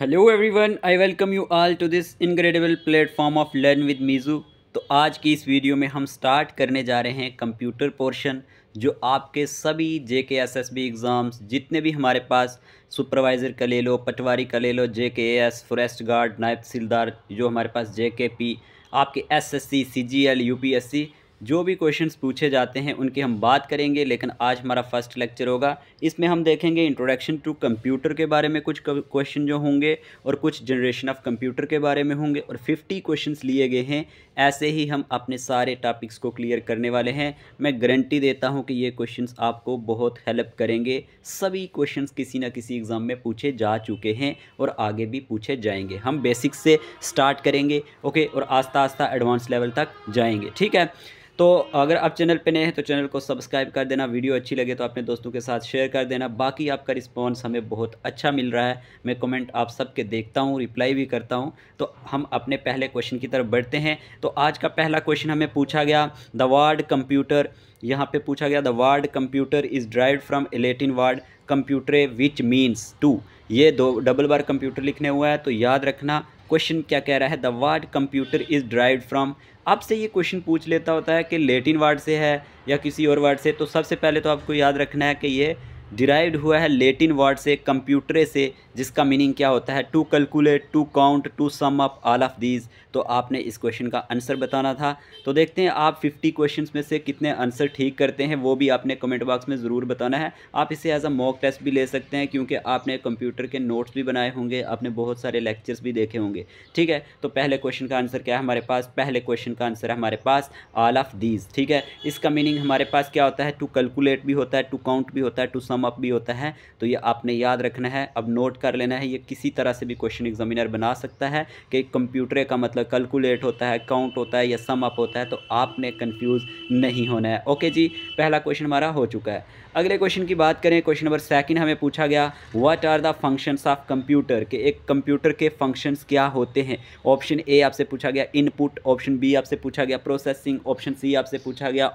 Hello everyone I welcome you all to this incredible platform of learn with मीज़ू तो आज की इस वीडियो में हम स्टार्ट करने जा रहे हैं कंप्यूटर पोर्शन जो आपके सभी जे के एस एस बी एग्ज़ाम्स जितने भी हमारे पास सुपरवाइज़र का ले लो पटवारी का ले लो जे के एस फॉरेस्ट गार्ड नायब तहसीलदार जो हमारे पास जे के पी आपके S S C C G L U P S C जो भी क्वेश्चंस पूछे जाते हैं उनकी हम बात करेंगे लेकिन आज हमारा फर्स्ट लेक्चर होगा इसमें हम देखेंगे इंट्रोडक्शन टू कंप्यूटर के बारे में कुछ क्वेश्चन जो होंगे और कुछ जनरेशन ऑफ कंप्यूटर के बारे में होंगे और 50 क्वेश्चंस लिए गए हैं ऐसे ही हम अपने सारे टॉपिक्स को क्लियर करने वाले हैं मैं गारंटी देता हूँ कि ये क्वेश्चन आपको बहुत हेल्प करेंगे सभी क्वेश्चन किसी न किसी एग्ज़ाम में पूछे जा चुके हैं और आगे भी पूछे जाएंगे हम बेसिक से स्टार्ट करेंगे ओके और आस्ता आस्ता एडवांस लेवल तक जाएंगे ठीक है तो अगर आप चैनल पे नए हैं तो चैनल को सब्सक्राइब कर देना वीडियो अच्छी लगे तो अपने दोस्तों के साथ शेयर कर देना बाकी आपका रिस्पॉन्स हमें बहुत अच्छा मिल रहा है मैं कमेंट आप सबके देखता हूँ रिप्लाई भी करता हूँ तो हम अपने पहले क्वेश्चन की तरफ बढ़ते हैं तो आज का पहला क्वेश्चन हमें पूछा गया द वार्ड कंप्यूटर यहाँ पर पूछा गया the word computer is derive from a Latin word कंप्यूटरे विच मीन्स टू ये दो डबल बार कंप्यूटर लिखने हुआ है तो याद रखना क्वेश्चन क्या कह रहा है the word computer is derive from आपसे ये क्वेश्चन पूछ लेता होता है कि लेटिन वर्ड से है या किसी और वर्ड से तो सबसे पहले तो आपको याद रखना है कि ये डिराइव्ड हुआ है लेटिन वर्ड से कंप्यूटरे से जिसका मीनिंग क्या होता है to calculate to count to sum up all of these तो आपने इस क्वेश्चन का आंसर बताना था तो देखते हैं आप फिफ्टी क्वेश्चन में से कितने आंसर ठीक करते हैं वो भी आपने कमेंट बॉक्स में ज़रूर बताना है आप इसे एज अ मॉक टेस्ट भी ले सकते हैं क्योंकि आपने कंप्यूटर के नोट्स भी बनाए होंगे आपने बहुत सारे लेक्चर्स भी देखे होंगे ठीक है तो पहले क्वेश्चन का आंसर क्या है हमारे पास पहले क्वेश्चन का आंसर है हमारे पास आल ऑफ दीज ठीक है इसका मीनिंग हमारे पास क्या होता है टू कैलकुलेट भी होता है टू काउंट भी होता है टू सम अप भी होता है तो ये आपने याद रखना है अब नोट कर लेना है ये किसी तरह से भी क्वेश्चन एग्जामिनर बना सकता है कि कंप्यूटर का मतलब कैलकुलेट होता है काउंट होता है या सम अप होता है तो आपने कन्फ्यूज़ नहीं होना है ओके जी पहला क्वेश्चन हमारा हो चुका है अगले क्वेश्चन की बात करें क्वेश्चन नंबर सेकंड हमें पूछा गया what are the functions of computer के एक कंप्यूटर के फंक्शंस क्या होते हैं ऑप्शन ए आपसे पूछा गया इनपुट ऑप्शन बी आपसे पूछा गया प्रोसेसिंग ऑप्शन सी आपसे पूछा गया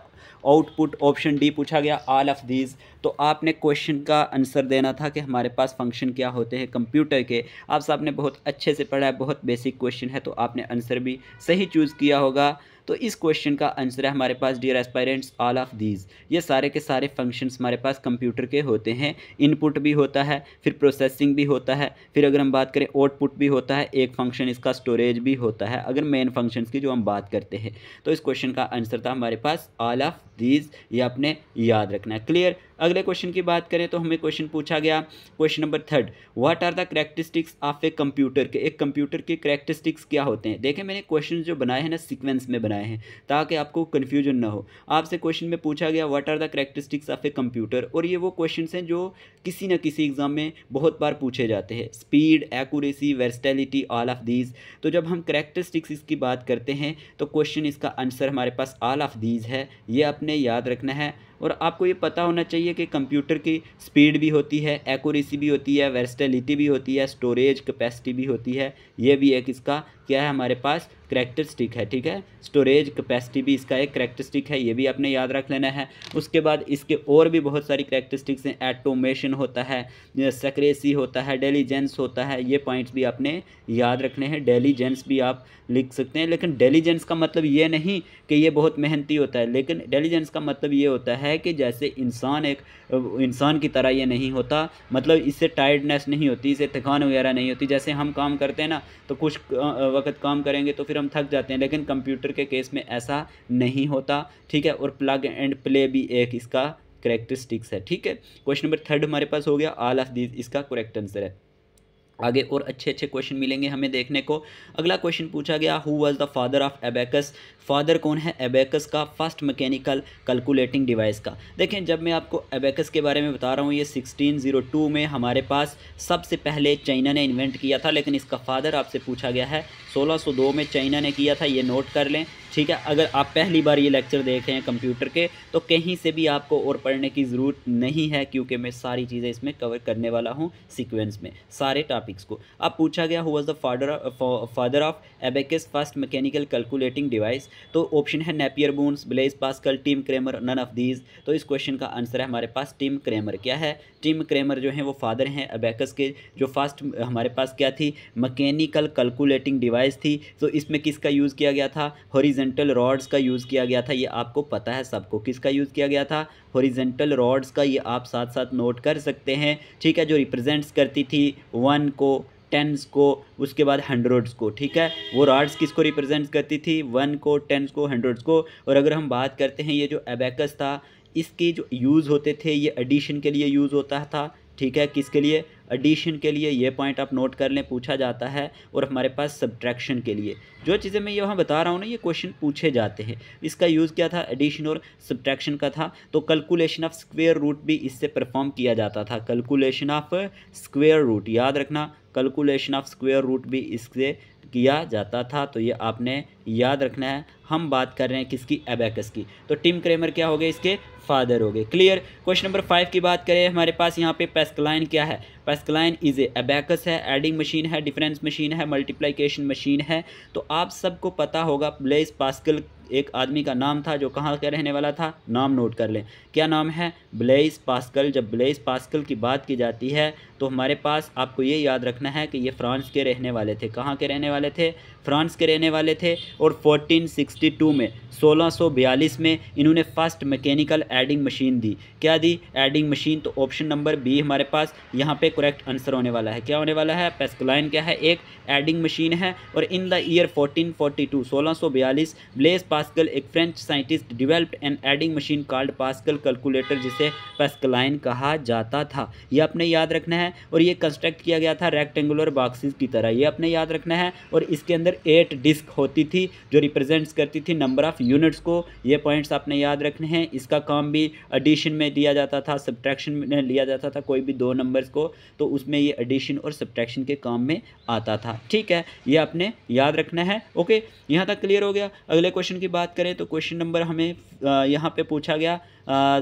आउटपुट ऑप्शन डी पूछा गया आल ऑफ दीज तो आपने क्वेश्चन का आंसर देना था कि हमारे पास फंक्शन क्या होते हैं कंप्यूटर के आप साहब ने बहुत अच्छे से पढ़ा है बहुत बेसिक क्वेश्चन है तो आपने आंसर भी सही चूज़ किया होगा तो इस क्वेश्चन का आंसर है हमारे पास dear aspirants all of these ये सारे के सारे फंक्शंस हमारे पास कंप्यूटर के होते हैं इनपुट भी होता है फिर प्रोसेसिंग भी होता है फिर अगर हम बात करें आउटपुट भी होता है एक फंक्शन इसका स्टोरेज भी होता है अगर मेन फंक्शंस की जो हम बात करते हैं तो इस क्वेश्चन का आंसर था हमारे पास ऑल ऑफ प्लीज़ ये आपने याद रखना है क्लियर अगले क्वेश्चन की बात करें तो हमें क्वेश्चन पूछा गया question number third what are the characteristics of a computer के एक कंप्यूटर के करेक्टरिस्टिक्स क्या होते हैं देखें मैंने क्वेश्चन जो बनाए हैं ना सीक्वेंस में बनाए हैं ताकि आपको कन्फ्यूजन ना हो आपसे क्वेश्चन में पूछा गया what are the characteristics of a computer और ये वो क्वेश्चन हैं जो किसी न किसी एग्जाम में बहुत बार पूछे जाते हैं speed accuracy versatility all of these तो जब हम करेक्टरिस्टिक्स इसकी बात करते हैं तो क्वेश्चन इसका आंसर हमारे पास ऑल ऑफ दीज है ये अपने याद रखना है और आपको ये पता होना चाहिए कि कंप्यूटर की स्पीड भी होती है एक्यूरेसी भी होती है वेस्टेलिटी भी होती है स्टोरेज कैपेसिटी भी होती है ये भी एक इसका क्या है हमारे पास करेक्टरिस्टिक है ठीक है स्टोरेज कैपेसिटी भी इसका एक करेक्टरिस्टिक है ये भी आपने याद रख लेना है उसके बाद इसके और भी बहुत सारी करेक्टरिस्टिक्स हैं एटोमेशन होता है सक्रेसी होता है डेलीजेंस होता है ये पॉइंट्स भी आपने याद रखने हैं डेलीजेंस भी आप लिख सकते हैं लेकिन डेलीजेंस का मतलब ये नहीं कि ये बहुत मेहनती होता है लेकिन डेलीजेंस का मतलब ये होता है है कि जैसे इंसान एक इंसान की तरह ये नहीं होता मतलब इससे टायर्डनेस नहीं होती इसे थकान वगैरह नहीं होती जैसे हम काम करते हैं ना तो कुछ वक्त काम करेंगे तो फिर हम थक जाते हैं लेकिन कंप्यूटर के केस में ऐसा नहीं होता ठीक है और प्लग एंड प्ले भी एक इसका करेक्टरिस्टिक्स है ठीक है क्वेश्चन नंबर थर्ड हमारे पास हो गया आल ऑफ दीज इसका करेक्ट आंसर है आगे और अच्छे अच्छे क्वेश्चन मिलेंगे हमें देखने को अगला क्वेश्चन पूछा गया who was the father of abacus father कौन है एबेकस का फर्स्ट मैकेनिकल कैलकुलेटिंग डिवाइस का देखें जब मैं आपको एबेकस के बारे में बता रहा हूँ ये 1602 में हमारे पास सबसे पहले चाइना ने इन्वेंट किया था लेकिन इसका फादर आपसे पूछा गया है सोलह में चाइना ने किया था ये नोट कर लें ठीक है अगर आप पहली बार ये लेक्चर देख रहे हैं कंप्यूटर के तो कहीं से भी आपको और पढ़ने की ज़रूरत नहीं है क्योंकि मैं सारी चीज़ें इसमें कवर करने वाला हूँ सीक्वेंस में सारे टॉपिक्स को अब पूछा गया was the father father of abacus first mechanical calculating device तो ऑप्शन है Napier bones Blaise Pascal Tim Cramer none of these तो इस क्वेश्चन का आंसर है हमारे पास टीम क्रेमर क्या है टिम क्रेमर जो हैं वो फादर हैं अबैकस के जो फास्ट हमारे पास क्या थी मकैनिकल कैलकुलेटिंग डिवाइस थी तो इसमें किसका यूज़ किया गया था हॉरिजेंटल रॉड्स का यूज़ किया गया था ये आपको पता है सबको किसका यूज़ किया गया था हॉरिजेंटल रॉड्स का ये आप साथ साथ नोट कर सकते हैं ठीक है जो रिप्रजेंट्स करती थी वन को टेंस को उसके बाद हंड्रेड्स को ठीक है वो रॉड्स किसको रिप्रेजेंट करती थी वन को टेंस को हंड्रेड्स को और अगर हम बात करते हैं ये जो एबेकस था इसके जो यूज़ होते थे ये एडिशन के लिए यूज़ होता था ठीक है किसके लिए एडिशन के लिए ये पॉइंट आप नोट कर लें पूछा जाता है और हमारे पास सब्ट्रैक्शन के लिए जो चीज़ें मैं यहाँ बता रहा हूँ ना ये क्वेश्चन पूछे जाते हैं इसका यूज़ क्या था एडिशन और सब्ट्रैक्शन का था तो कैलकुलेशन ऑफ स्क्वेयर रूट भी इससे परफॉर्म किया जाता था कैलकुलेशन ऑफ स्क्वेयर रूट याद रखना कैलकुलेशन ऑफ स्क्वेयर रूट भी इससे किया जाता था तो ये आपने याद रखना है हम बात कर रहे हैं किसकी एबेकस की तो टिम क्रेमर क्या हो गए इसके फादर हो गए क्लियर क्वेश्चन नंबर फाइव की बात करें हमारे पास यहाँ पे पेस्कलाइन क्या है पेस्कलाइन इज ए एबेकस है एडिंग मशीन है डिफरेंस मशीन है मल्टीप्लाइकेशन मशीन है तो आप सबको पता होगा ब्लेस पास्कल एक आदमी का नाम था जो कहाँ का रहने वाला था नाम नोट कर लें क्या नाम है ब्लेस पास्कल जब ब्लेस पास्कल की बात की जाती है तो हमारे पास आपको ये याद रखना है कि ये फ्रांस के रहने वाले थे कहाँ के रहने वाले थे फ्रांस के रहने वाले थे और 1462 में 1642 में इन्होंने फर्स्ट मैकेनिकल एडिंग मशीन दी क्या दी एडिंग मशीन तो ऑप्शन नंबर बी हमारे पास यहाँ पे करेक्ट आंसर होने वाला है क्या होने वाला है पेस्कलाइन क्या है एक एडिंग मशीन है और in the year 1442 1642 Blaise Pascal एक French scientist developed an adding machine called Pascal calculator जिसे पेस्कलाइन कहा जाता था यह अपने याद रखना है और ये कंस्ट्रक्ट किया गया था रेक्टेंगुलर बॉक्सेस की तरह ये अपने याद रखना है और इसके अंदर अंदर एट डिस्क होती थी जो रिप्रेजेंट्स करती थी नंबर ऑफ़ यूनिट्स को ये पॉइंट्स आपने याद रखने हैं इसका काम भी एडिशन में दिया जाता था सब्ट्रैक्शन में लिया जाता था कोई भी दो नंबर्स को तो उसमें ये एडिशन और सब्ट्रैक्शन के काम में आता था ठीक है ये आपने याद रखना है ओके यहाँ तक क्लियर हो गया अगले क्वेश्चन की बात करें तो क्वेश्चन नंबर हमें यहाँ पर पूछा गया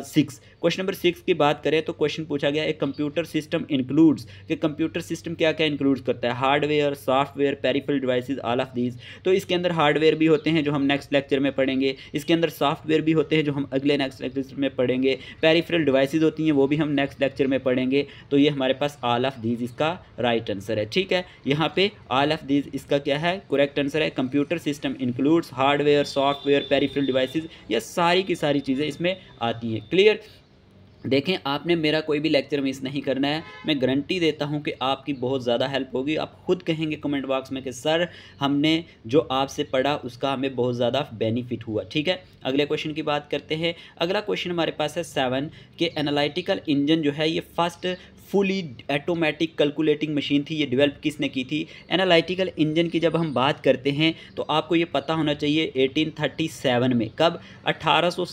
सिक्स क्वेश्चन नंबर सिक्स की बात करें तो क्वेश्चन पूछा गया एक कंप्यूटर सिस्टम इंक्लूड्स कि कंप्यूटर सिस्टम क्या क्या इंक्लूड्स करता है hardware software peripheral devices all of these तो इसके अंदर हार्डवेयर भी होते हैं जो हम नेक्स्ट लेक्चर में पढ़ेंगे इसके अंदर सॉफ्टवेयर भी होते हैं जो हम अगले नेक्स्ट लेक्चर में पढ़ेंगे पेरिफेरल डिवाइसेज होती हैं वो भी हम नेक्स्ट लेक्चर में पढ़ेंगे तो ये हमारे पास ऑल ऑफ दीज इसका राइट right आंसर है ठीक है यहाँ पे ऑल ऑफ दीज इसका क्या है करेक्ट आंसर है computer system includes hardware software peripheral devices ये सारी की सारी चीज़ें इसमें आती बाकी है क्लियर देखें आपने मेरा कोई भी लेक्चर मिस नहीं करना है मैं गारंटी देता हूं कि आपकी बहुत ज़्यादा हेल्प होगी आप खुद कहेंगे कमेंट बॉक्स में कि सर हमने जो आपसे पढ़ा उसका हमें बहुत ज़्यादा बेनिफिट हुआ ठीक है अगले क्वेश्चन की बात करते हैं अगला क्वेश्चन हमारे पास है सेवन के एनालिटिकल इंजन जो है ये first fully automatic calculating machine थी ये डेवलप किसने की थी एनालिटिकल इंजन की जब हम बात करते हैं तो आपको ये पता होना चाहिए 1837 में कब अट्ठारह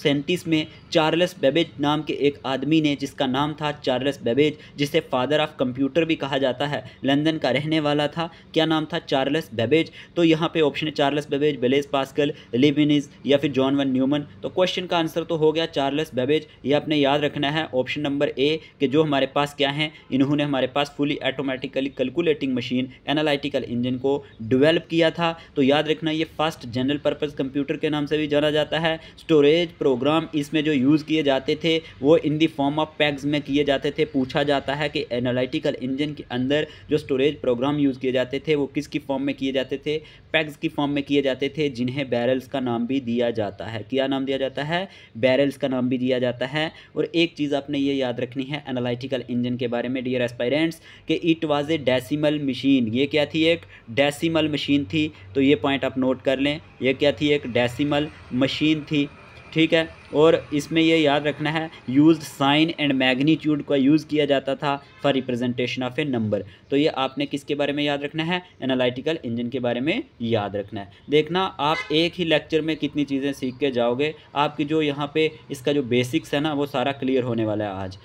में चार्लस बेबेज नाम के एक आदमी ने जिसका नाम था चार्लस बेबेज जिसे फादर ऑफ कंप्यूटर भी कहा जाता है लंदन का रहने वाला था क्या नाम था चार्लस बेबेज तो यहाँ पर ऑप्शन है Charles Babbage Blaise Pascal Leibniz या फिर जॉन वन न्यूमन तो क्वेश्चन का आंसर तो हो गया चार्लस बेबेज ये आपने याद रखना है ऑप्शन नंबर ए कि जो हमारे पास क्या है हैं इन्होंने हमारे पास fully automatically calculating machine analytical engine को डिवेलप किया था तो याद रखना ये फर्स्ट जनरल पर्पज़ कंप्यूटर के नाम से भी जाना जाता है स्टोरेज प्रोग्राम इसमें जो यूज़ किए जाते थे वो इन दी फॉर्म ऑफ पैग्स में किए जाते थे पूछा जाता है कि एनालिटिकल इंजन के अंदर जो स्टोरेज प्रोग्राम यूज़ किए जाते थे वो किसकी फॉर्म में किए जाते थे पैग्स की फॉर्म में किए जाते थे जिन्हें बैरल्स का नाम भी दिया जाता है क्या नाम दिया जाता है बैरल्स का नाम भी दिया जाता है और एक चीज़ आपने ये याद रखनी है एनालिटिकल इंजन के बारे में डियर एस्पायरेंट्स कि it was a decimal machine ये क्या थी एक डेसीमल मशीन थी तो ये पॉइंट आप नोट कर लें यह क्या थी एक डेसीमल मशीन थी ठीक है और इसमें ये याद रखना है यूज साइन एंड मैग्नीट्यूड का यूज़ किया जाता था for representation of a number तो ये आपने किसके बारे में याद रखना है एनालिटिकल इंजन के बारे में याद रखना है देखना आप एक ही लेक्चर में कितनी चीज़ें सीख के जाओगे आपकी जो यहाँ पे इसका जो बेसिक्स है ना वो सारा क्लियर होने वाला है आज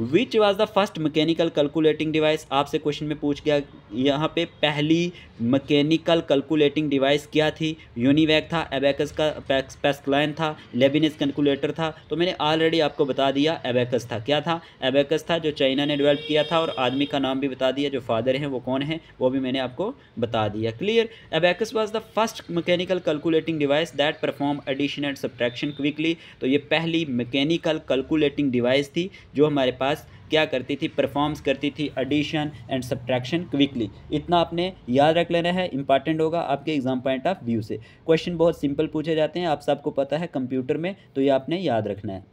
which was the first mechanical calculating device आपसे क्वेश्चन में पूछ गया यहाँ पे पहली मैकेनिकल कैलकुलेटिंग डिवाइस क्या थी यूनिवैक था एबेकस का पेस्कलाइन था लेबिनस कैलकुलेटर था तो मैंने ऑलरेडी आपको बता दिया एबेकस था क्या था एबेकस था जो चाइना ने डेवलप किया था और आदमी का नाम भी बता दिया जो फादर हैं वो कौन है वो भी मैंने आपको बता दिया clear abacus was the first mechanical calculating device that perform addition and subtraction quickly तो ये पहली मकैनिकल कैलकुलेटिंग डिवाइस थी जो हमारे पास पास क्या करती थी परफॉर्म्स करती थी एडिशन एंड सब्ट्रैक्शन क्विकली इतना आपने याद रख लेना है इंपॉर्टेंट होगा आपके एग्जाम पॉइंट ऑफ व्यू से क्वेश्चन बहुत सिंपल पूछे जाते हैं आप सबको पता है कंप्यूटर में तो ये आपने याद रखना है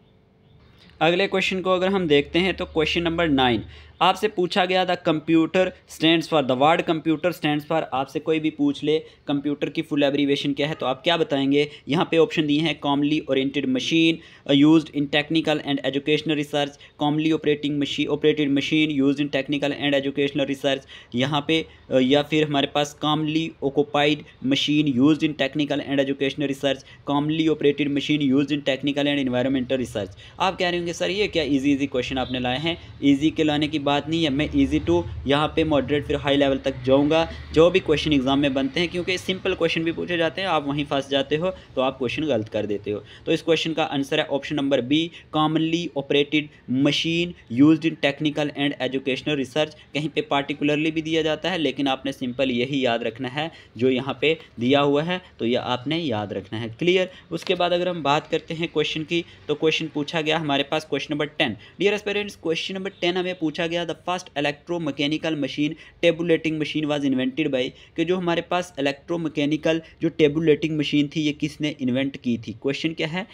अगले क्वेश्चन को अगर हम देखते हैं तो क्वेश्चन नंबर नाइन आपसे पूछा गया था computer stands for the word computer stands for आपसे कोई भी पूछ ले कंप्यूटर की फुल एब्रीवेशन क्या है तो आप क्या बताएंगे यहाँ पे ऑप्शन दिए हैं commonly oriented machine used in technical and educational research commonly operating machine operated machine use in technical and educational research यहाँ पे uh, या फिर हमारे पास commonly occupied machine use in technical and educational research commonly operated machine use in technical and environmental research आप कह रहे होंगे सर ये क्या इजी इजी क्वेश्चन आपने लाए हैं ईजी के लाने की बात नहीं है मैं ईजी टू यहाँ पे मॉडरेट फिर हाई लेवल तक जाऊँगा जो भी क्वेश्चन एग्ज़ाम में बनते हैं क्योंकि सिंपल क्वेश्चन भी पूछे जाते हैं आप वहीं फंस जाते हो तो आप क्वेश्चन गलत कर देते हो तो इस क्वेश्चन का आंसर है option number B commonly operated machine use in technical and educational research कहीं पर पार्टिकुलरली भी दिया जाता है लेकिन आपने सिंपल यही याद रखना है जो यहाँ पे दिया हुआ है तो यह आपने याद रखना है क्लियर उसके बाद अगर हम बात करते हैं क्वेश्चन की तो क्वेश्चन पूछा गया हमारे पास question number ten dear aspirants question number ten हमें पूछा गया गया the first electro mechanical machine tabulating machine was invented by कि जो हमारे पास इलेक्ट्रो मकैनिकल जो टेबुलेटिंग मशीन थी ये किसने इन्वेंट की थी क्वेश्चन क्या है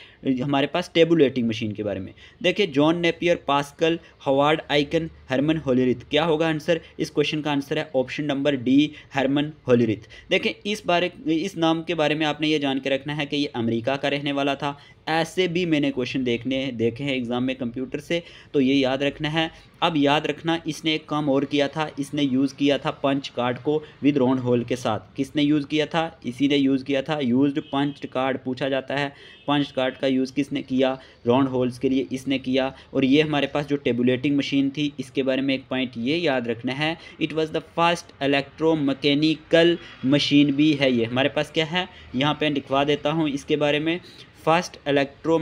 हमारे पास टेबुलेटिंग मशीन के बारे में देखिए John Napier Pascal Howard Aiken Herman Hollerith क्या होगा आंसर इस क्वेश्चन का आंसर है option number D Herman Hollerith देखें इस बारे इस नाम के बारे में आपने ये जान के रखना है कि ये अमेरिका का रहने वाला था ऐसे भी मैंने क्वेश्चन देखने देखे हैं एग्ज़ाम में कंप्यूटर से तो ये याद रखना है अब याद रखना इसने एक काम और किया था इसने यूज़ किया था पंच कार्ड को विद राउंड होल के साथ किसने यूज़ किया था इसी ने यूज़ किया था यूज्ड पंच कार्ड पूछा जाता है पंच कार्ड का यूज़ किसने किया राउंड होल्स के लिए इसने किया और ये हमारे पास जो टेबुलेटिंग मशीन थी इसके बारे में एक पॉइंट ये याद रखना है it was the first electro mechanical machine भी है ये हमारे पास क्या है यहाँ पर लिखवा देता हूँ इसके बारे में फर्स्ट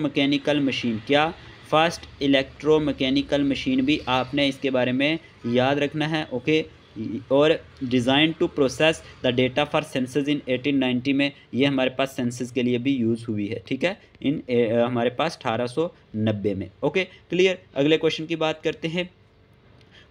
मकैनिकल मशीन क्या फर्स्ट मकैनिकल मशीन भी आपने इसके बारे में याद रखना है ओके और design to process the data for census in 1890 में ये हमारे पास सेंसेस के लिए भी यूज़ हुई है ठीक है इन ए, हमारे पास 1890 में ओके क्लियर अगले क्वेश्चन की बात करते हैं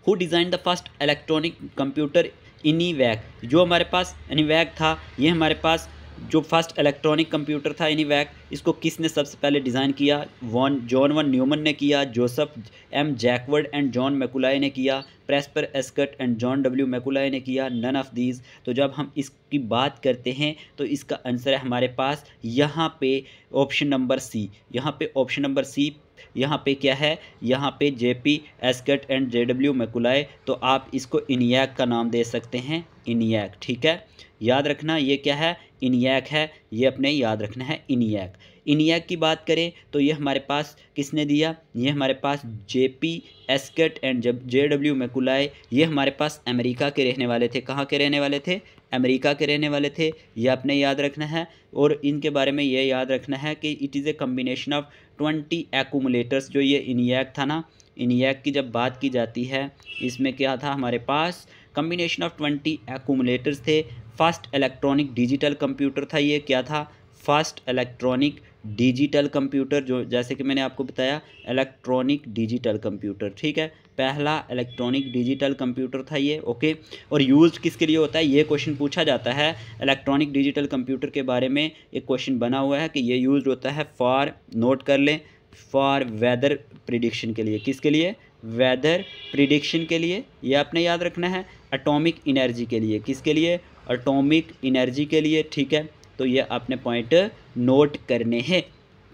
who design the first electronic computer वैग जो हमारे पास इनीवैक था ये हमारे पास जो फर्स्ट इलेक्ट्रॉनिक कंप्यूटर था इन वैक इसको किसने सबसे पहले डिज़ाइन किया वॉन जॉन वन न्यूमन ने किया Joseph M Jacquard and John Mauchly ने किया प्रेस्पर एस्कट एंड जॉन डब्ल्यू मैकुलाय ने किया नन ऑफ दीज तो जब हम इसकी बात करते हैं तो इसका आंसर है हमारे पास यहाँ पे ऑप्शन नंबर सी यहाँ पे ऑप्शन नंबर सी यहाँ पे क्या है यहाँ पे जे पी एस्कट एंड जे डब्ल्यू मैकुलाय तो आप इसको इनियक का नाम दे सकते हैं इनियक ठीक है याद रखना ये क्या है इनियक है ये अपने याद रखना है इनियक इनियक की बात करें तो ये हमारे पास किसने दिया ये हमारे पास जे पी एस्कट एंड जब जे डब्ल्यू मैकुलाए ये हमारे पास अमेरिका के रहने वाले थे कहाँ के रहने वाले थे अमेरिका के रहने वाले थे ये आपने याद रखना है और इनके बारे में ये याद रखना है कि it is a combination of twenty accumulators जो ये इनियक था ना इनियक की जब बात की जाती है इसमें क्या था हमारे पास कम्बिनेशन ऑफ ट्वेंटी एकूमुलेटर्स थे फर्स्ट इलेक्ट्रॉनिक डिजिटल कंप्यूटर था ये क्या था फर्स्ट इलेक्ट्रॉनिक डिजिटल कंप्यूटर जो जैसे कि मैंने आपको बताया इलेक्ट्रॉनिक डिजिटल कंप्यूटर ठीक है पहला इलेक्ट्रॉनिक डिजिटल कंप्यूटर था ये ओके और यूज किसके लिए होता है ये क्वेश्चन पूछा जाता है इलेक्ट्रॉनिक डिजिटल कंप्यूटर के बारे में एक क्वेश्चन बना हुआ है कि ये यूज होता है फॉर नोट कर लें फॉर वेदर प्रिडिक्शन के लिए किसके लिए वेदर प्रिडिक्शन के लिए ये आपने याद रखना है एटॉमिक इनर्जी के लिए किसके लिए अटोमिक इनर्जी के लिए ठीक है तो ये आपने पॉइंट नोट करने हैं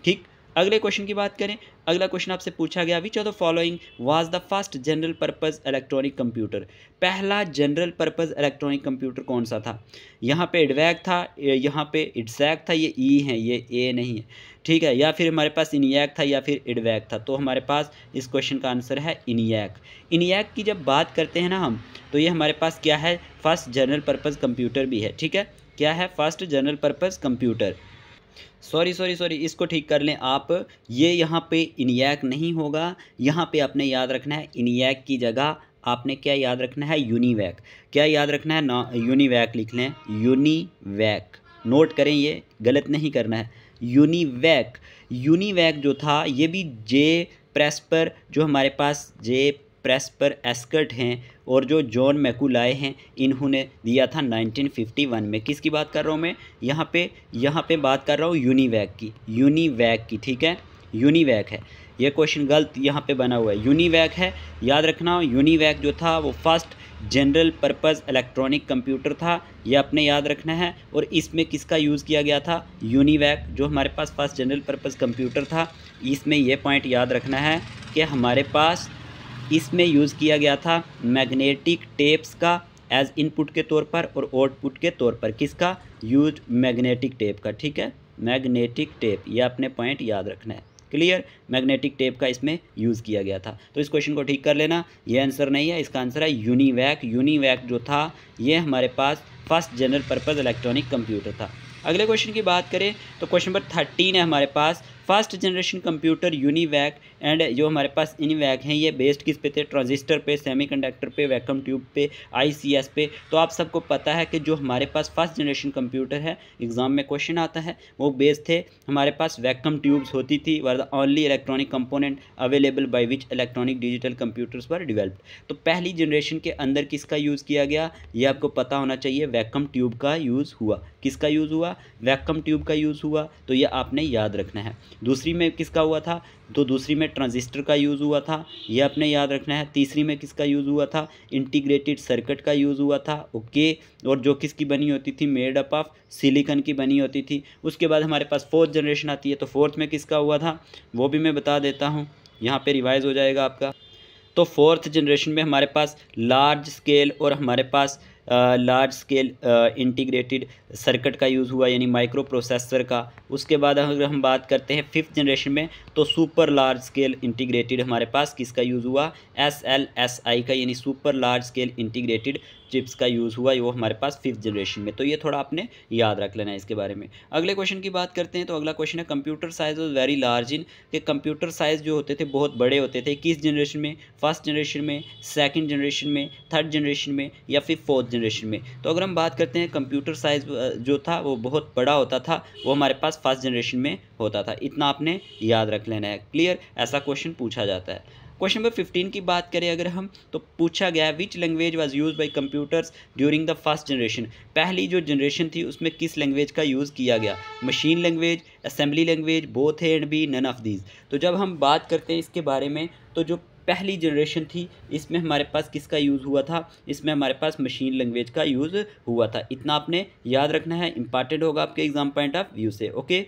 ठीक अगले क्वेश्चन की बात करें अगला क्वेश्चन आपसे पूछा गया which of the following was the first general purpose electronic computer पहला जनरल पर्पज़ इलेक्ट्रॉनिक कंप्यूटर कौन सा था यहाँ पे एडवैक था यहाँ पे इडसैक था ये ई e है ये ए नहीं है ठीक है या फिर हमारे पास इनियक था या फिर इडवैक था तो हमारे पास इस क्वेश्चन का आंसर है इनियक इनियक की जब बात करते हैं ना हम तो ये हमारे पास क्या है फर्स्ट जनरल पर्पज़ कंप्यूटर भी है ठीक है क्या है first general purpose computer sorry sorry sorry इसको ठीक कर लें आप ये यहाँ पे इनियक नहीं होगा यहाँ पे आपने याद रखना है इनियक की जगह आपने क्या याद रखना है यूनिवैक क्या याद रखना है ना यूनिवैक लिख लें यूनिवैक नोट करें ये गलत नहीं करना है यूनिवैक यूनिवैक जो था ये भी जे प्रेस पर जो हमारे पास जे प्रेस पर एस्कर्ट हैं और जो जॉन मैकुलाए हैं इन्होंने दिया था 1951 में किसकी बात कर रहा हूँ मैं यहाँ पे यहाँ पे बात कर रहा हूँ यूनिवैक की यूनिवैक की ठीक है यूनिवैक है ये क्वेश्चन गलत यहाँ पे बना हुआ है यूनिवैक है याद रखना यूनिवैक जो था वो first general purpose electronic computer था ये अपने याद रखना है और इसमें किसका यूज़ किया गया था यूनिवैक जो हमारे पास फर्स्ट जनरल पर्पज़ कंप्यूटर था इसमें यह पॉइंट याद रखना है कि हमारे पास इसमें यूज़ किया गया था मैग्नेटिक टेप्स का एज इनपुट के तौर पर और आउटपुट के तौर पर किसका यूज मैग्नेटिक टेप का ठीक है मैग्नेटिक टेप ये अपने पॉइंट याद रखना है क्लियर मैग्नेटिक टेप का इसमें यूज़ किया गया था तो इस क्वेश्चन को ठीक कर लेना ये आंसर नहीं है इसका आंसर है यूनिवैक यूनिवैक जो था ये हमारे पास first general purpose electronic computer था अगले क्वेश्चन की बात करें तो क्वेश्चन नंबर थर्टीन है हमारे पास first generation computer UNIVAC and जो हमारे पास इनवैक हैं ये बेस्ड किस पे थे ट्रांजिस्टर पे सेमीकंडक्टर पे वैक्यूम ट्यूब पे आईसीएस पे तो आप सबको पता है कि जो हमारे पास फर्स्ट जनरेशन कंप्यूटर है एग्ज़ाम में क्वेश्चन आता है वो बेस्ड थे हमारे पास वैक्यूम ट्यूब्स होती थी were the only electronic component available by which electronic digital computers were developed तो पहली जनरेशन के अंदर किसका यूज़ किया गया ये आपको पता होना चाहिए वैक्यूम ट्यूब का यूज़ हुआ किसका यूज़ हुआ वैक्यूम ट्यूब का यूज़ हुआ तो ये आपने याद रखना है दूसरी में किसका हुआ था तो दूसरी में ट्रांजिस्टर का यूज़ हुआ था ये आपने याद रखना है तीसरी में किसका यूज़ हुआ था इंटीग्रेटेड सर्किट का यूज़ हुआ था ओके और जो किसकी बनी होती थी मेड अप ऑफ सिलिकन की बनी होती थी उसके बाद हमारे पास फोर्थ जनरेशन आती है तो फोर्थ में किसका हुआ था वो भी मैं बता देता हूँ यहाँ पर रिवाइज हो जाएगा आपका तो फोर्थ जनरेशन में हमारे पास लार्ज स्केल और हमारे पास लार्ज स्केल इंटीग्रेटेड सर्किट का यूज़ हुआ यानी माइक्रो प्रोसेसर का उसके बाद अगर हम बात करते हैं फिफ्थ जनरेशन में तो सुपर लार्ज स्केल इंटीग्रेटेड हमारे पास किसका यूज़ हुआ एस एल एस आई का यानी super large scale integrated chips का यूज़ हुआ वो हमारे पास फिफ्थ जनरेशन में तो ये थोड़ा आपने याद रख लेना है इसके बारे में अगले क्वेश्चन की बात करते हैं तो अगला क्वेश्चन है computer size was very large in के कंप्यूटर साइज जो होते थे बहुत बड़े होते थे किस जनरेशन में फर्स्ट जनरेशन में सेकेंड जनरेशन में थर्ड जनरेशन में या फिर फोर्थ जनरेशन में तो अगर हम बात करते हैं कंप्यूटर साइज जो था वो बहुत बड़ा होता था वो हमारे पास फर्स्ट जनरेशन में होता था इतना आपने याद रख लेना है क्लियर ऐसा क्वेश्चन पूछा जाता है क्वेश्चन नंबर फिफ्टीन की बात करें अगर हम तो पूछा गया which language was use by computers during the first generation पहली जो जनरेशन थी उसमें किस लैंग्वेज का यूज़ किया गया machine language assembly language both है and B none of these तो जब हम बात करते हैं इसके बारे में तो जो पहली जनरेशन थी इसमें हमारे पास किसका यूज़ हुआ था इसमें हमारे पास मशीन लैंग्वेज का यूज़ हुआ था इतना आपने याद रखना है इंपॉर्टेंट होगा आपके एग्ज़ाम पॉइंट ऑफ व्यू से ओके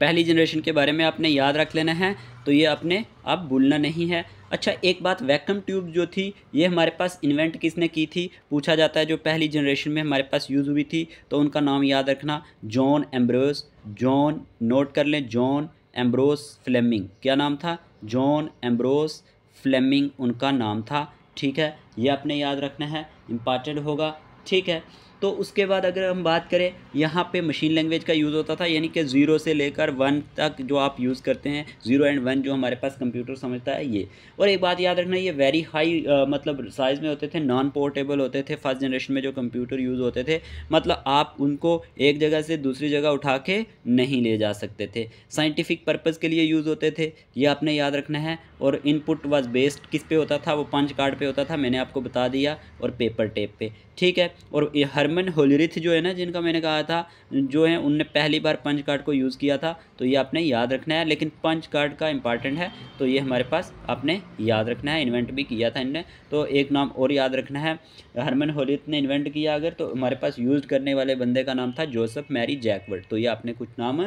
पहली जनरेशन के बारे में आपने याद रख लेना है तो ये आपने अब भूलना नहीं है अच्छा एक बात वैक्यूम ट्यूब जो थी ये हमारे पास इन्वेंट किसने की थी पूछा जाता है जो पहली जनरेशन में हमारे पास यूज़ हुई थी तो उनका नाम याद रखना जॉन एम्ब्रोस जॉन नोट कर लें जॉन एम्ब्रोस फ्लेमिंग क्या नाम था जॉन एम्ब्रोस फ्लेमिंग उनका नाम था ठीक है ये आपने याद रखना है इम्पॉर्टेंट होगा ठीक है तो उसके बाद अगर हम बात करें यहाँ पे मशीन लैंग्वेज का यूज़ होता था यानी कि ज़ीरो से लेकर वन तक जो आप यूज़ करते हैं ज़ीरो एंड वन जो हमारे पास कंप्यूटर समझता है ये और एक बात याद रखना ये वेरी हाई आ, मतलब साइज़ में होते थे नॉन पोर्टेबल होते थे फर्स्ट जनरेशन में जो कंप्यूटर यूज़ होते थे मतलब आप उनको एक जगह से दूसरी जगह उठा के नहीं ले जा सकते थे साइंटिफिक पर्पज़ के लिए यूज़ होते थे ये आपने याद रखना है और इनपुट वाज बेस्ड किस पे होता था वो पंच कार्ड पे होता था मैंने आपको बता दिया और पेपर टेप पे ठीक है और हरमन होलरिथ जो है ना जिनका मैंने कहा था जो है उनने पहली बार पंच कार्ड को यूज़ किया था तो ये आपने याद रखना है लेकिन पंच कार्ड का इंपॉर्टेंट है तो ये हमारे पास आपने याद रखना है इन्वेंट भी किया था इनने तो एक नाम और याद रखना है हरमन होलिथ ने इन्वेंट किया अगर तो हमारे पास यूज़ करने वाले बंदे का नाम था जोसफ मैरी जैकवर्ड तो ये आपने कुछ नाम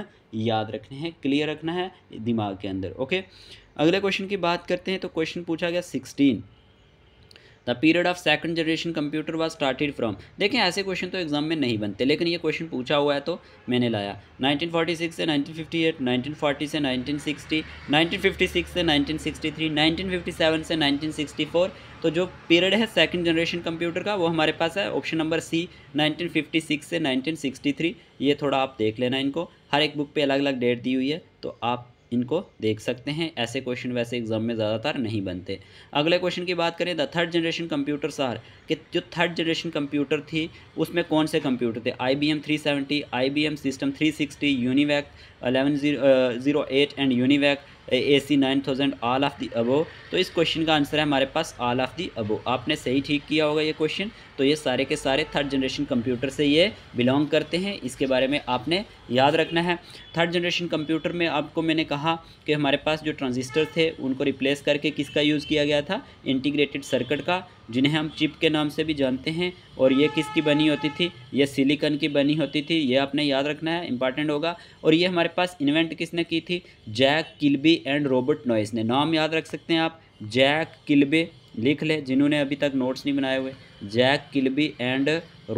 याद रखने हैं क्लियर रखना है दिमाग के अंदर ओके अगले क्वेश्चन की बात करते हैं तो क्वेश्चन पूछा गया sixteen the period of second generation computer was started from देखें ऐसे क्वेश्चन तो एग्जाम में नहीं बनते लेकिन ये क्वेश्चन पूछा हुआ है तो मैंने लाया 1946 से 1958 1940 से 1960 1956 से 1963 1957 से 1964 तो जो पीरियड है सेकंड जनरेशन कंप्यूटर का वो हमारे पास है ऑप्शन नंबर सी 1956 से 1963 ये थोड़ा आप देख लेना इनको हर एक बुक पे अलग अलग डेट दी हुई है तो आप इनको देख सकते हैं ऐसे क्वेश्चन वैसे एग्जाम में ज़्यादातर नहीं बनते अगले क्वेश्चन की बात करें द थर्ड जनरेशन कंप्यूटर सार कि जो थर्ड जनरेशन कंप्यूटर थी उसमें कौन से कंप्यूटर थे I B M three seventy I B M system three sixty UNIVAC eleven zero eight and UNIVAC A C nine thousand all of the above तो इस क्वेश्चन का आंसर है हमारे पास आल ऑफ दी अबो आपने सही ठीक किया होगा ये क्वेश्चन तो ये सारे के सारे थर्ड जनरेशन कंप्यूटर से ये बिलोंग करते हैं इसके बारे में आपने याद रखना है थर्ड जनरेशन कंप्यूटर में आपको मैंने कहा कि हमारे पास जो ट्रांजिस्टर थे उनको रिप्लेस करके किसका यूज़ किया गया था इंटीग्रेटेड सर्किट का जिन्हें हम चिप के नाम से भी जानते हैं और ये किसकी बनी होती थी ये सिलिकन की बनी होती थी ये आपने याद रखना है इंपॉर्टेंट होगा और ये हमारे पास इन्वेंट किसने की थी Jack Kilby and Robert Noyce ने नाम याद रख सकते हैं आप जैक किल्बे लिख ले जिन्होंने अभी तक नोट्स नहीं बनाए हुए Jack Kilby and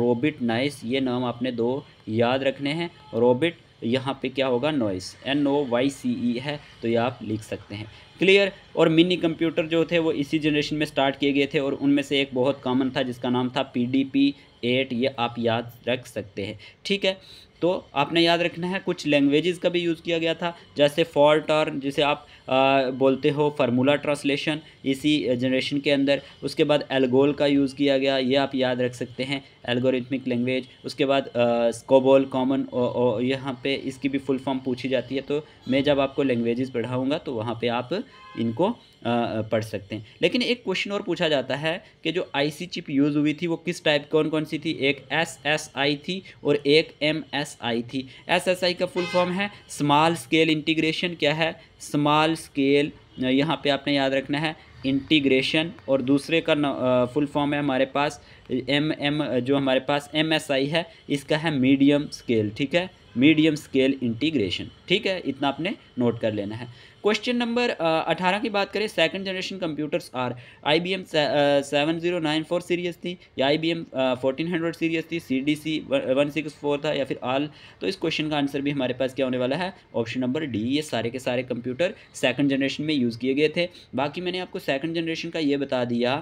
Robert Noyce ये नाम आपने दो याद रखने हैं रोबिट यहाँ पे क्या होगा Noyce N O Y C E है तो ये आप लिख सकते हैं क्लियर और मिनी कंप्यूटर जो थे वो इसी जनरेशन में स्टार्ट किए गए थे और उनमें से एक बहुत कॉमन था जिसका नाम था पी डी पी एट ये आप याद रख सकते हैं ठीक है तो आपने याद रखना है कुछ लैंग्वेजेस का भी यूज़ किया गया था जैसे फॉर टर्न जिसे आप आ, बोलते हो फार्मूला ट्रांसलेशन इसी जनरेशन के अंदर उसके बाद एल्गोल का यूज़ किया गया ये आप याद रख सकते हैं एल्गोरिथमिक लैंग्वेज उसके बाद स्कोबोल कॉमन यहाँ पे इसकी भी फुल फॉर्म पूछी जाती है तो मैं जब आपको लैंग्वेजेस पढ़ाऊँगा तो वहाँ पर आप इनको पढ़ सकते हैं लेकिन एक क्वेश्चन और पूछा जाता है कि जो आई चिप यूज़ हुई थी वो किस टाइप कौन कौन सी थी एक एस एस आई थी और एक एम एस एस आई थी एस एस आई का फुल फॉर्म है स्मॉल स्केल इंटीग्रेशन क्या है स्मॉल स्केल यहाँ पे आपने याद रखना है इंटीग्रेशन और दूसरे का फुल फॉर्म है हमारे पास एम एम जो हमारे पास एम एस आई है इसका है मीडियम स्केल ठीक है मीडियम स्केल इंटीग्रेशन ठीक है इतना आपने नोट कर लेना है क्वेश्चन नंबर uh, अठारह की बात करें second generation computers are I B M seven zero nine four series थी या I B M fourteen hundred series थी C D C one six four था या फिर आल तो इस क्वेश्चन का आंसर भी हमारे पास क्या होने वाला है ऑप्शन नंबर डी ये सारे के सारे कंप्यूटर सेकंड जनरेशन में यूज़ किए गए थे बाकी मैंने आपको सेकंड जनरेशन का ये बता दिया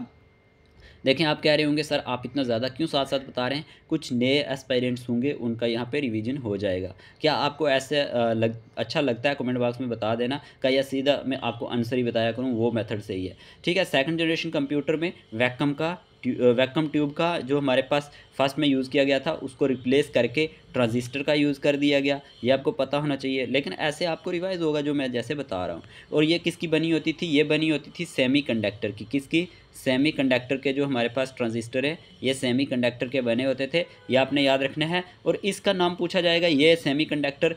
देखें आप कह रहे होंगे सर आप इतना ज़्यादा क्यों साथ साथ बता रहे हैं कुछ नए एस्पायरेंट्स होंगे उनका यहाँ पे रिवीजन हो जाएगा क्या आपको ऐसे लग अच्छा लगता है कमेंट बॉक्स में बता देना का या सीधा मैं आपको आंसर ही बताया करूँ वो मेथड सही है ठीक है सेकंड जनरेशन कंप्यूटर में वैकम का वैकम ट्यूब का जो हमारे पास फर्स्ट में यूज़ किया गया था उसको रिप्लेस करके ट्रांजिस्टर का यूज़ कर दिया गया ये आपको पता होना चाहिए लेकिन ऐसे आपको रिवाइज़ होगा जो मैं जैसे बता रहा हूँ और ये किसकी बनी होती थी ये बनी होती थी सेमी कंडक्टर की किसकी सेमी कंडक्टर के जो हमारे पास ट्रांजिस्टर है ये सेमी कंडक्टर के बने होते थे ये आपने याद रखना है और इसका नाम पूछा जाएगा ये सेमी कंडक्टर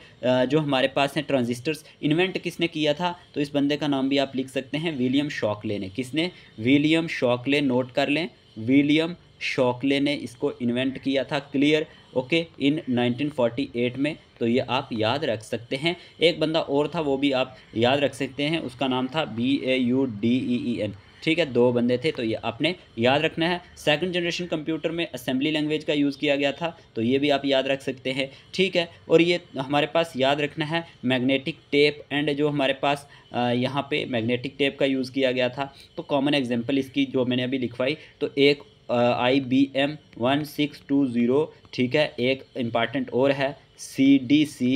जो हमारे पास हैं ट्रांजिस्टर्स इन्वेंट किसने किया था तो इस बंदे का नाम भी आप लिख सकते हैं विलियम शॉकले ने किसने विलियम शॉकले नोट कर लें विलियम शॉकले ने इसको इन्वेंट किया था क्लियर ओके इन 1948 में तो ये आप याद रख सकते हैं एक बंदा और था वो भी आप याद रख सकते हैं उसका नाम था B A U D E E N ठीक है दो बंदे थे तो ये आपने याद रखना है सेकंड जनरेशन कंप्यूटर में असेंबली लैंग्वेज का यूज़ किया गया था तो ये भी आप याद रख सकते हैं ठीक है और ये हमारे पास याद रखना है मैग्नेटिक टेप एंड जो हमारे पास यहाँ पे मैग्नेटिक टेप का यूज़ किया गया था तो कॉमन एग्जांपल इसकी जो मैंने अभी लिखवाई तो एक I B M one six two zero ठीक है एक इम्पॉर्टेंट और है C D C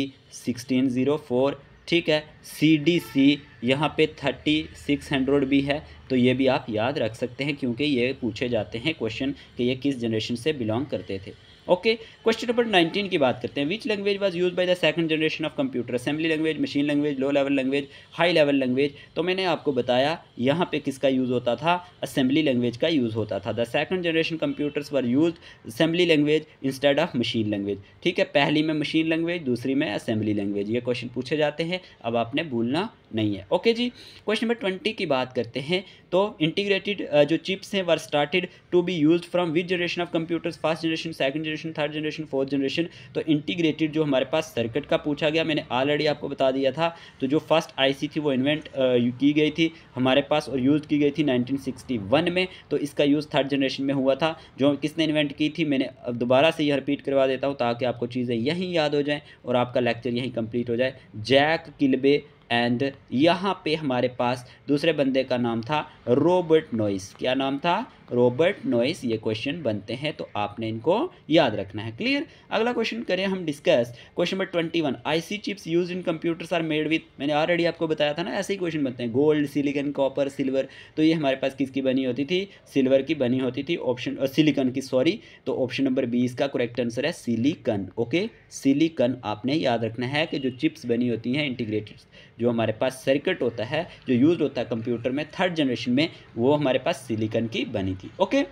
sixteen zero four ठीक है सी डी सी यहाँ पे थर्टी सिक्स हंड्रेड भी है तो ये भी आप याद रख सकते हैं क्योंकि ये पूछे जाते हैं क्वेश्चन कि ये किस जनरेशन से बिलोंग करते थे ओके क्वेश्चन नंबर 19 की बात करते हैं which language was use by the second generation of computer assembly language machine language low level language high level language तो मैंने आपको बताया यहाँ पे किसका यूज़ होता था असेंबली लैंग्वेज का यूज़ होता था the second generation computers were use assembly language instead of machine language ठीक है पहली में मशीन लैंग्वेज दूसरी में असेंबली लैंग्वेज ये क्वेश्चन पूछे जाते हैं अब आपने भूलना नहीं है ओके जी क्वेश्चन नंबर ट्वेंटी की बात करते हैं तो इंटीग्रेटेड uh, जो चिप्स हैं were started to be use from which generation of computers first generation second generation third generation fourth generation तो इंटीग्रेटेड जो हमारे पास सर्किट का पूछा गया मैंने ऑलरेडी आपको बता दिया था तो जो फर्स्ट आई थी वो इन्वेंट uh, की गई थी हमारे पास और यूज़ की गई थी नाइनटीन में तो इसका यूज़ थर्ड जनरेशन में हुआ था जो किसने इन्वेंट की थी मैंने अब दोबारा से यह रिपीट करवा देता हूँ ताकि आपको चीज़ें यहीं याद हो जाएँ और आपका लेक्चर यहीं कंप्लीट हो जाए जैक किलबे एंड यहाँ पे हमारे पास दूसरे बंदे का नाम था रॉबर्ट नॉइस क्या नाम था रॉबर्ट नॉइस ये क्वेश्चन बनते हैं तो आपने इनको याद रखना है क्लियर अगला क्वेश्चन करें हम discuss question number twenty one IC chips use in computers are made with मैंने ऑलरेडी आपको बताया था ना ऐसे ही क्वेश्चन बनते हैं गोल्ड सिलिकन कॉपर सिल्वर तो ये हमारे पास किसकी बनी होती थी सिल्वर की बनी होती थी ऑप्शन सिलिकन की सॉरी तो ऑप्शन नंबर बी इसका करेक्ट आंसर है सिलिकन ओके सिलिकन आपने याद रखना है कि जो चिप्स बनी होती हैं इंटीग्रेटेड जो हमारे पास सर्किट होता है जो यूज होता है कंप्यूटर में थर्ड जनरेशन में वो हमारे पास सिलिकन की बनी की okay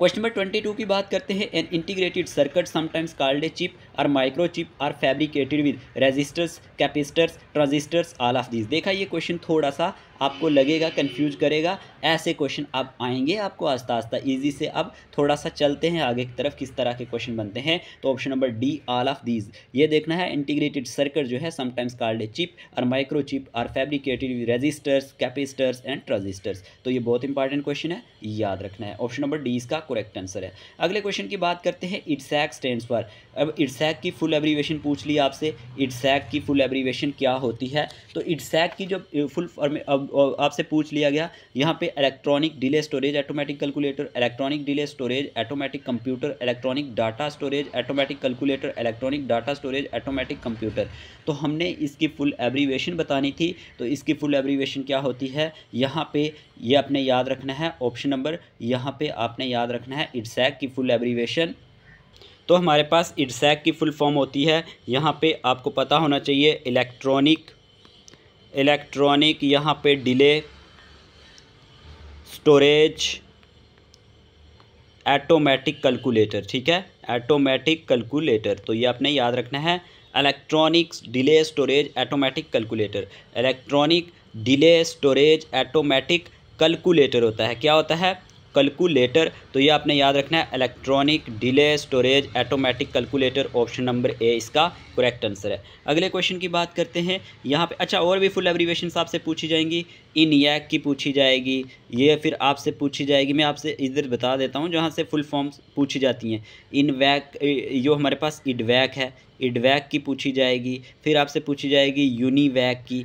question number twenty two की बात करते हैं an integrated circuit sometimes called a chip और micro chip are fabricated with resistors capacitors transistors all of this देखा ये क्वेश्चन थोड़ा सा आपको लगेगा कन्फ्यूज करेगा ऐसे क्वेश्चन अब आएंगे आपको आस्ता आस्ता ईजी से अब थोड़ा सा चलते हैं आगे की तरफ किस तरह के क्वेश्चन बनते हैं तो option number D all of these ये देखना है इंटीग्रेटेड सर्किट जो है समटाइम्स कार्ड ए चिप और micro chip are fabricated with resistors capacitors and transistors तो ये बहुत इंपॉर्टेंट क्वेश्चन है याद रखना है ऑप्शन नंबर डी इसका करेक्ट आंसर है अगले क्वेश्चन की बात करते हैं इट्सैक्स टेंस पर अब इट्सैक की फुल एब्रीवेशन पूछ ली आपसे इट्सैक की फुल एब्रीवेशन क्या होती है तो इट्सैक की जो फुल अब आपसे पूछ लिया गया यहाँ पे electronic delay storage automatic calculator electronic delay storage automatic computer electronic data storage automatic calculator electronic data storage automatic computer तो हमने इसकी फुल एब्रीवेशन बतानी थी तो इसकी फुल एब्रीवेशन क्या होती है यहाँ पर ये यह आपने याद रखना है ऑप्शन नंबर यहाँ पर आपने याद रखना है इट्सैक की फुल एब्रीवेशन तो हमारे पास इडसैक की फुल फॉर्म होती है यहाँ पे आपको पता होना चाहिए इलेक्ट्रॉनिक इलेक्ट्रॉनिक यहाँ पे डिले स्टोरेज ऐटोमेटिक कैलकुलेटर ठीक है ऐटोमेटिक कैलकुलेटर तो ये आपने याद रखना है electronics delay storage automatic calculator electronic delay storage automatic calculator होता है क्या होता है कैलकुलेटर तो ये आपने याद रखना है electronic delay storage automatic calculator option number A इसका करेक्ट आंसर है अगले क्वेश्चन की बात करते हैं यहाँ पे अच्छा और भी फुल एब्रीवेशन आपसे पूछी जाएंगी इन यैक की पूछी जाएगी ये फिर आपसे पूछी जाएगी मैं आपसे इधर बता देता हूँ जहाँ से फुल फॉर्म्स पूछी जाती हैं इन वैक जो हमारे पास इडवैक है इडवैक की पूछी जाएगी फिर आपसे पूछी जाएगी वैक की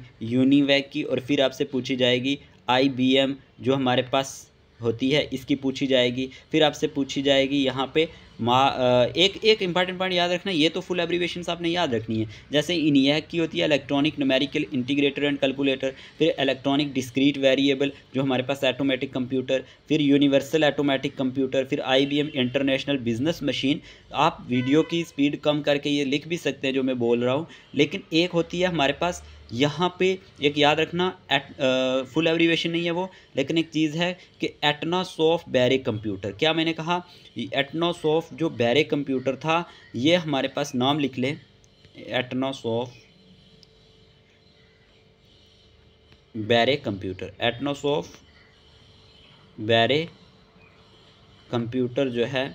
वैक की और फिर आपसे पूछी जाएगी आई जो हमारे पास होती है इसकी पूछी जाएगी फिर आपसे पूछी जाएगी यहाँ पे मा एक एक इंपॉर्टेंट पॉइंट याद रखना ये तो फुल एब्रीवेशन आपने याद रखनी है जैसे इनियक की होती है electronic numerical integrator and calculator फिर इलेक्ट्रॉनिक डिस्क्रीट वेरिएबल जो हमारे पास ऑटोमेटिक कंप्यूटर फिर यूनिवर्सल ऑटोमेटिक कंप्यूटर फिर आई इंटरनेशनल बिजनेस मशीन आप वीडियो की स्पीड कम करके ये लिख भी सकते हैं जो मैं बोल रहा हूँ लेकिन एक होती है हमारे पास यहाँ पे एक याद रखना एट फुल एवरीवेशन नहीं है वो लेकिन एक चीज़ है कि एटनासॉफ बैरे कंप्यूटर क्या मैंने कहा एटनासॉफ जो बैरे कंप्यूटर था ये हमारे पास नाम लिख ले एटनासॉफ बैरे कंप्यूटर एटनासॉफ बैरे कंप्यूटर जो है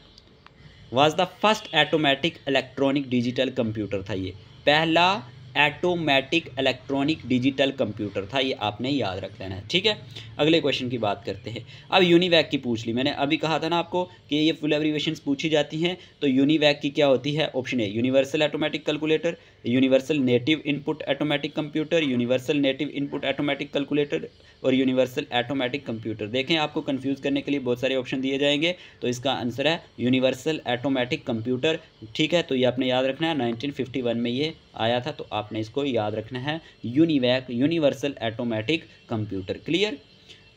was the first automatic electronic digital computer था ये पहला ऐटोमेटिक इलेक्ट्रॉनिक डिजिटल कंप्यूटर था ये आपने याद रख लेना है ठीक है अगले क्वेश्चन की बात करते हैं अब यूनिवैक की पूछ ली मैंने अभी कहा था ना आपको कि ये फुल एवरीवेशन पूछी जाती हैं तो यूनिवैक की क्या होती है option A universal automatic calculator universal native input automatic computer universal native input automatic calculator और यूनिवर्सल ऑटोमेटिक कंप्यूटर देखें आपको कंफ्यूज करने के लिए बहुत सारे ऑप्शन दिए जाएंगे तो इसका आंसर है यूनिवर्सल ऑटोमेटिक कंप्यूटर ठीक है तो ये आपने याद रखना है 1951 में ये आया था तो आपने इसको याद रखना है UNIVAC universal automatic computer clear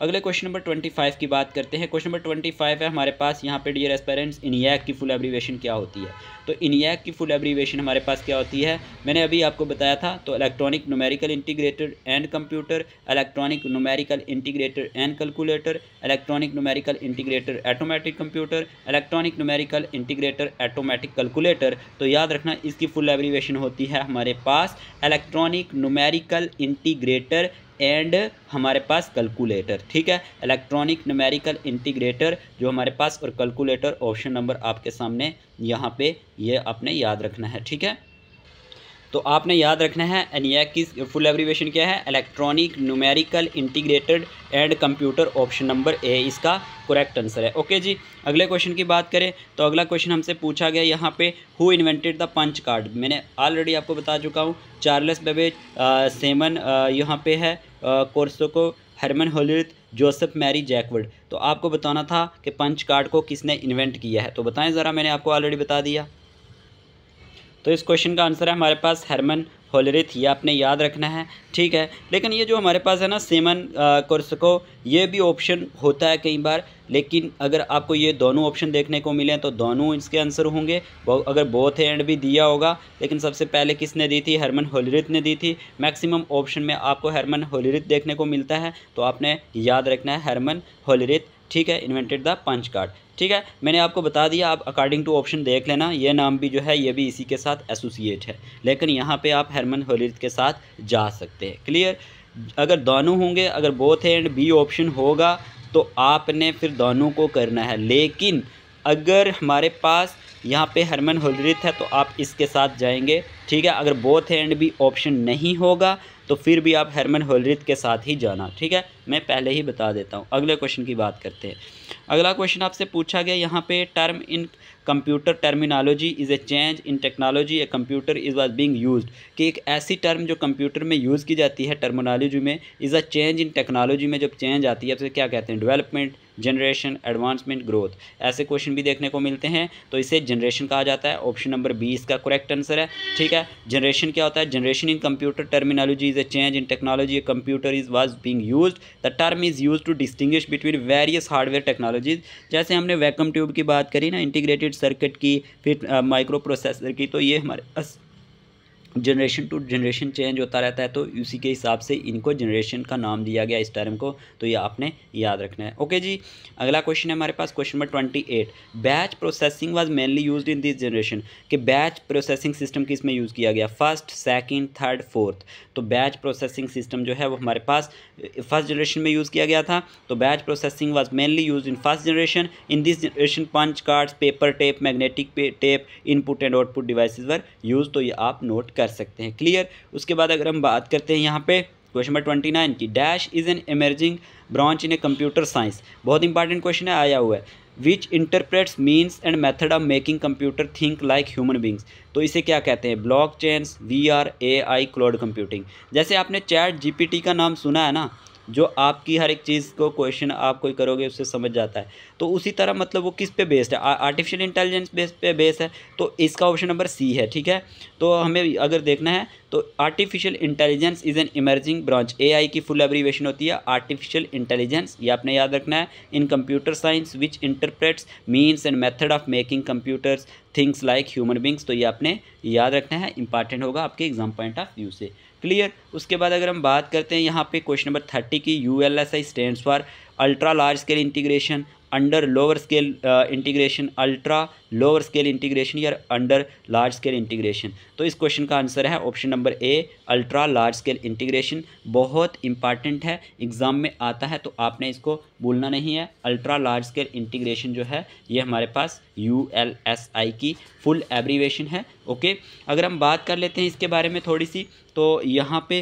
अगले क्वेश्चन नंबर ट्वेंटी फाइव की बात करते हैं क्वेश्चन नंबर ट्वेंटी फाइव है हमारे पास यहाँ पे डियर एस्पेरेंट्स इनियक की फुल एब्रीवेशन क्या होती है तो इनियक की फुल एब्रीवेशन हमारे पास क्या होती है मैंने अभी आपको बताया था तो electronic numerical integrator and computer electronic numerical integrator and calculator electronic numerical integrator automatic computer electronic numerical integrator automatic calculator तो याद रखना इसकी फुल एब्रीवेशन होती है हमारे पास इलेक्ट्रॉनिक नोमेरिकल इंटीग्रेटर एंड हमारे पास कैलकुलेटर ठीक है इलेक्ट्रॉनिक नमेरिकल इंटीग्रेटर जो हमारे पास और कैलकुलेटर ऑप्शन नंबर आपके सामने यहाँ पे ये यह आपने याद रखना है ठीक है तो आपने याद रखना है एनियाक की फुल एब्रीवेशन क्या है electronic numerical integrated and computer option number A इसका करेक्ट आंसर है ओके जी अगले क्वेश्चन की बात करें तो अगला क्वेश्चन हमसे पूछा गया यहाँ पे who invented the punch card मैंने ऑलरेडी आपको बता चुका हूँ चार्लस बेबेज सेमन यहाँ पे है कोर्सों को Herman Hollerith Joseph Marie Jacquard तो आपको बताना था कि पंच कार्ड को किसने इन्वेंट किया है तो बताएं ज़रा मैंने आपको ऑलरेडी बता दिया तो इस क्वेश्चन का आंसर है हमारे पास हरमन होलरिथ ये आपने याद रखना है ठीक है लेकिन ये जो हमारे पास है ना सेमन कोर्सको ये भी ऑप्शन होता है कई बार लेकिन अगर आपको ये दोनों ऑप्शन देखने को मिले तो दोनों इसके आंसर होंगे अगर बोथ एंड भी दिया होगा लेकिन सबसे पहले किसने दी थी हरमन होलरिथ ने दी थी मैक्सिमम ऑप्शन में आपको हरमन होलरिथ देखने को मिलता है तो आपने याद रखना है हरमन होलरिथ ठीक है इन्वेंटेड द पंच कार्ड ठीक है मैंने आपको बता दिया आप अकॉर्डिंग टू ऑप्शन देख लेना ये नाम भी जो है ये भी इसी के साथ एसोसिएट है लेकिन यहाँ पे आप हेरमन होलिथ के साथ जा सकते हैं क्लियर अगर दोनों होंगे अगर बोथ एंड बी ऑप्शन होगा तो आपने फिर दोनों को करना है लेकिन अगर हमारे पास यहाँ पे हरमन होलरिथ है तो आप इसके साथ जाएंगे ठीक है अगर बोथ एंड भी ऑप्शन नहीं होगा तो फिर भी आप हेरमन होलरित के साथ ही जाना ठीक है मैं पहले ही बता देता हूँ अगले क्वेश्चन की बात करते हैं अगला क्वेश्चन आपसे पूछा गया यहाँ पे term in computer terminology is a change in technology a computer is was being used कि एक ऐसी टर्म जो कंप्यूटर में यूज़ की जाती है टर्मिनोलॉजी में is a change in technology में जब चेंज आती है तो क्या कहते हैं डेवलपमेंट जनरेशन एडवांसमेंट ग्रोथ ऐसे क्वेश्चन भी देखने को मिलते हैं तो इसे जनरेशन कहा जाता है ऑप्शन नंबर बी इसका करेक्ट आंसर है ठीक है जनरेशन क्या होता है generation in computer terminology is a change in technology computer is was being use the term is use to distinguish between various hardware technologies जैसे हमने वैकम ट्यूब की बात करी ना इंटीग्रेटेड सर्किट की फिर माइक्रो प्रोसेसर की तो ये हमारे जनरेशन टू जनरेशन चेंज होता रहता है तो उसी के हिसाब से इनको जनरेशन का नाम दिया गया इस टर्म को तो ये आपने याद रखना है ओके जी अगला क्वेश्चन है हमारे पास question number twenty eight batch processing was mainly used in this generation कि बैच प्रोसेसिंग सिस्टम किस में यूज़ किया गया फर्स्ट सेकेंड थर्ड फोर्थ तो बैच प्रोसेसिंग सिस्टम जो है वो हमारे पास फर्स्ट जनरेशन में यूज़ किया गया था तो batch processing was mainly use in first generation in this generation punch cards paper tape magnetic tape input and output devices were use तो ये आप नोट कर कर सकते हैं क्लियर उसके बाद अगर हम बात करते हैं यहाँ पे क्वेश्चन नंबर ट्वेंटी नाइन की dash is an emerging branch in a computer science बहुत इंपॉर्टेंट क्वेश्चन है आया हुआ है which interprets means and method of making computer think like human beings तो इसे क्या कहते हैं blockchains V R A I cloud computing जैसे आपने चैट जीपीटी का नाम सुना है ना जो आपकी हर एक चीज़ को क्वेश्चन आप कोई करोगे उससे समझ जाता है तो उसी तरह मतलब वो किस पे बेस्ड है आर्टिफिशियल इंटेलिजेंस बेस पे बेस है तो इसका ऑप्शन नंबर सी है ठीक है तो हमें अगर देखना है तो artificial intelligence is an emerging branch A की फुल एब्रीवेशन होती है आर्टिफिशियल इंटेलिजेंस ये आपने याद रखना है in computer science which interprets means and method of making computers things like human beings तो ये आपने याद रखना है इंपॉर्टेंट होगा आपके एग्जाम पॉइंट ऑफ व्यू से क्लियर उसके बाद अगर हम बात करते हैं यहाँ पे क्वेश्चन नंबर थर्टी की U L S I stand for ultra large scale integration under lower scale integration ultra lower scale integration या अंडर लार्ज स्केल इंटीग्रेशन तो इस क्वेश्चन का आंसर है option number A ultra large scale integration बहुत important है exam में आता है तो आपने इसको भूलना नहीं है अल्ट्रा लार्ज स्केल इंटीग्रेशन जो है ये हमारे पास यू एल एस आई की फुल एब्रीवेशन है ओके अगर हम बात कर लेते हैं इसके बारे में थोड़ी सी तो यहाँ पे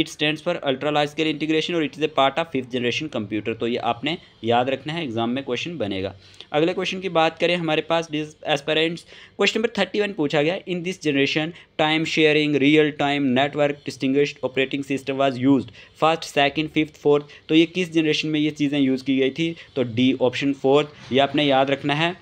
it stand for ultra large scale integration और it is a part of fifth generation computer तो ये आपने याद रखना है एग्जाम में क्वेश्चन बनेगा अगले क्वेश्चन की बात करें हमारे पास डिज aspirants question number thirty one पूछा गया in this generation time sharing real time network डिस्टिंग operating system was use first second fifth fourth तो ये किस जनरेशन में ये चीज़ें यूज़ की गई थी तो डी ऑप्शन फोर्थ ये आपने याद रखना है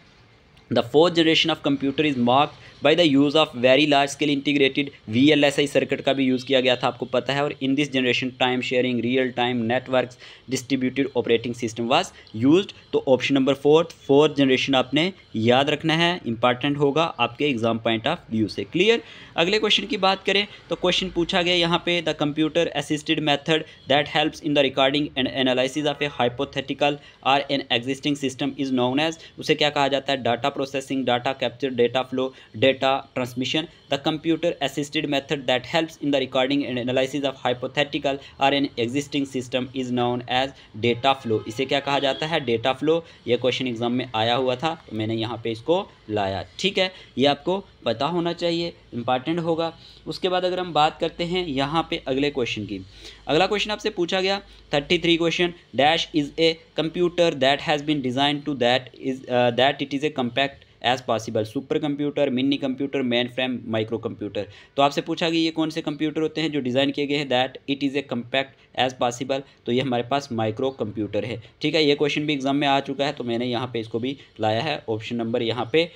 the fourth generation of computer is marked by the use of very large scale integrated V L S I circuit का भी यूज़ किया गया था आपको पता है और in this generation time sharing real time network distributed operating system was use तो option number fourth fourth generation आपने याद रखना है इंपॉर्टेंट होगा आपके एग्जाम पॉइंट ऑफ व्यू से क्लियर अगले क्वेश्चन की बात करें तो क्वेश्चन पूछा गया यहाँ पे the computer assisted method that helps in the recording and analysis of a hypothetical or an existing system is known as उसे क्या कहा जाता है data processing data capture data flow data data transmission. The computer assisted method that helps in the recording and analysis of hypothetical or an existing system is known as data flow. इसे क्या कहा जाता है data flow. ये question exam में आया हुआ था तो मैंने यहाँ पे इसको लाया ठीक है ये आपको पता होना चाहिए इंपॉर्टेंट होगा उसके बाद अगर हम बात करते हैं यहाँ पे अगले क्वेश्चन की अगला क्वेश्चन आपसे पूछा गया thirty three question dash is a computer that has been designed to that is that it is a compact as possible super computer mini computer main frame micro computer तो आपसे पूछा गया ये कौन से कंप्यूटर होते हैं जो डिज़ाइन किए गए हैं that it is a compact as possible तो ये हमारे पास माइक्रो कंप्यूटर है ठीक है ये क्वेश्चन भी एग्जाम में आ चुका है तो मैंने यहाँ पे इसको भी लाया है ऑप्शन नंबर यहाँ पे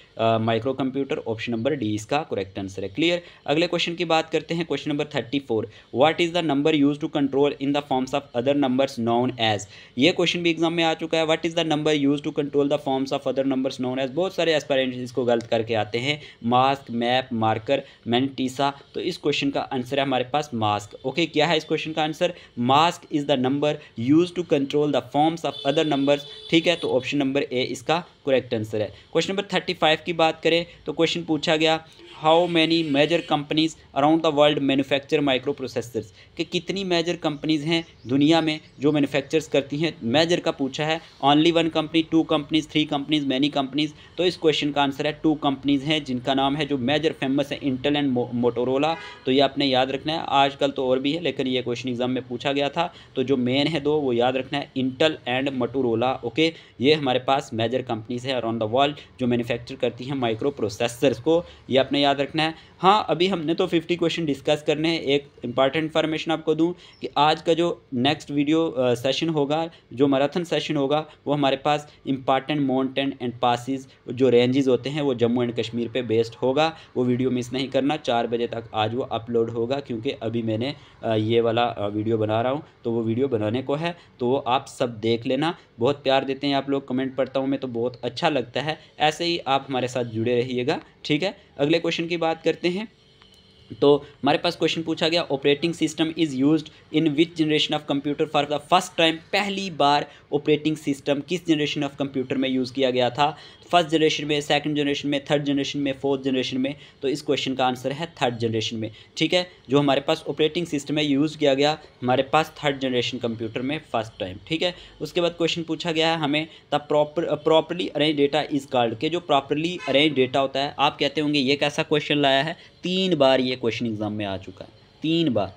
micro computer option number D इसका करेक्ट आंसर है क्लियर अगले क्वेश्चन की बात करते हैं question number thirty four what is the number use to control in the forms of other numbers known as ये क्वेश्चन भी एग्जाम में आ चुका है what is the number use to control the forms of other numbers known as बहुत सारे aspirant इसको गलत करके आते हैं मास्क मैप मार्कर मैंटीसा तो इस क्वेश्चन का आंसर है हमारे पास मास्क ओके क्या है इस क्वेश्चन का answer mask is the number use to control the forms of other numbers ठीक है तो ऑप्शन नंबर ए इसका करेक्ट आंसर है क्वेश्चन नंबर थर्टी फाइव की बात करें तो क्वेश्चन पूछा गया how many major companies around the world manufacture micro processors कि कितनी मेजर कंपनीज़ हैं दुनिया में जो मैनुफैक्चर्स करती हैं मेजर का पूछा है only one company two companies three companies many companies तो इस क्वेश्चन का आंसर है टू कंपनीज़ हैं जिनका नाम है जो मेजर फेमस है इंटेल एंड मोटोरोला तो ये आपने याद रखना है आजकल तो और भी है लेकिन ये क्वेश्चन एग्जाम में पूछा गया था तो जो मेन है दो वो याद रखना है इंटल एंड मोटोरोला ओके ये हमारे पास मेजर कंपनीज़ है अराउंड द वर्ल्ड जो मैनुफैक्चर करती हैं माइक्रो प्रोसेसर्स को ये आपने याद रखना है हाँ अभी हमने तो फिफ्टी क्वेश्चन डिस्कस करने हैं एक इंपॉर्टेंट इन्फॉर्मेशन आपको दूँ कि आज का जो नेक्स्ट वीडियो सेशन होगा जो मैराथन सेशन होगा वो हमारे पास इंपॉर्टेंट माउंटेन एंड पासिस जो रेंजेस होते हैं वो जम्मू एंड कश्मीर पे बेस्ड होगा वो वीडियो मिस नहीं करना चार बजे तक आज वो अपलोड होगा क्योंकि अभी मैंने ये वाला वीडियो बना रहा हूँ तो वो वीडियो बनाने को है तो वो आप सब देख लेना बहुत प्यार देते हैं आप लोग कमेंट पढ़ता हूँ मैं तो बहुत अच्छा लगता है ऐसे ही आप हमारे साथ जुड़े रहिएगा ठीक है अगले क्वेश्चन की बात करते देखते हैं तो हमारे पास क्वेश्चन पूछा गया operating system is used in which generation of computer for the first time पहली बार ऑपरेटिंग सिस्टम किस जनरेशन ऑफ कंप्यूटर में यूज़ किया गया था फर्स्ट जनरेशन में सेकंड जनरेशन में थर्ड जनरेशन में फोर्थ जनरेशन में तो इस क्वेश्चन का आंसर है थर्ड जनरेशन में ठीक है जो हमारे पास ऑपरेटिंग सिस्टम है यूज़ किया गया हमारे पास थर्ड जनरेशन कंप्यूटर में फर्स्ट टाइम ठीक है उसके बाद क्वेश्चन पूछा गया है हमें the proper properly arrange data is called के जो प्रॉपरली अरेंज डेटा होता है आप कहते होंगे ये कैसा क्वेश्चन लाया है तीन बार ये क्वेश्चन एग्जाम में आ चुका है तीन बार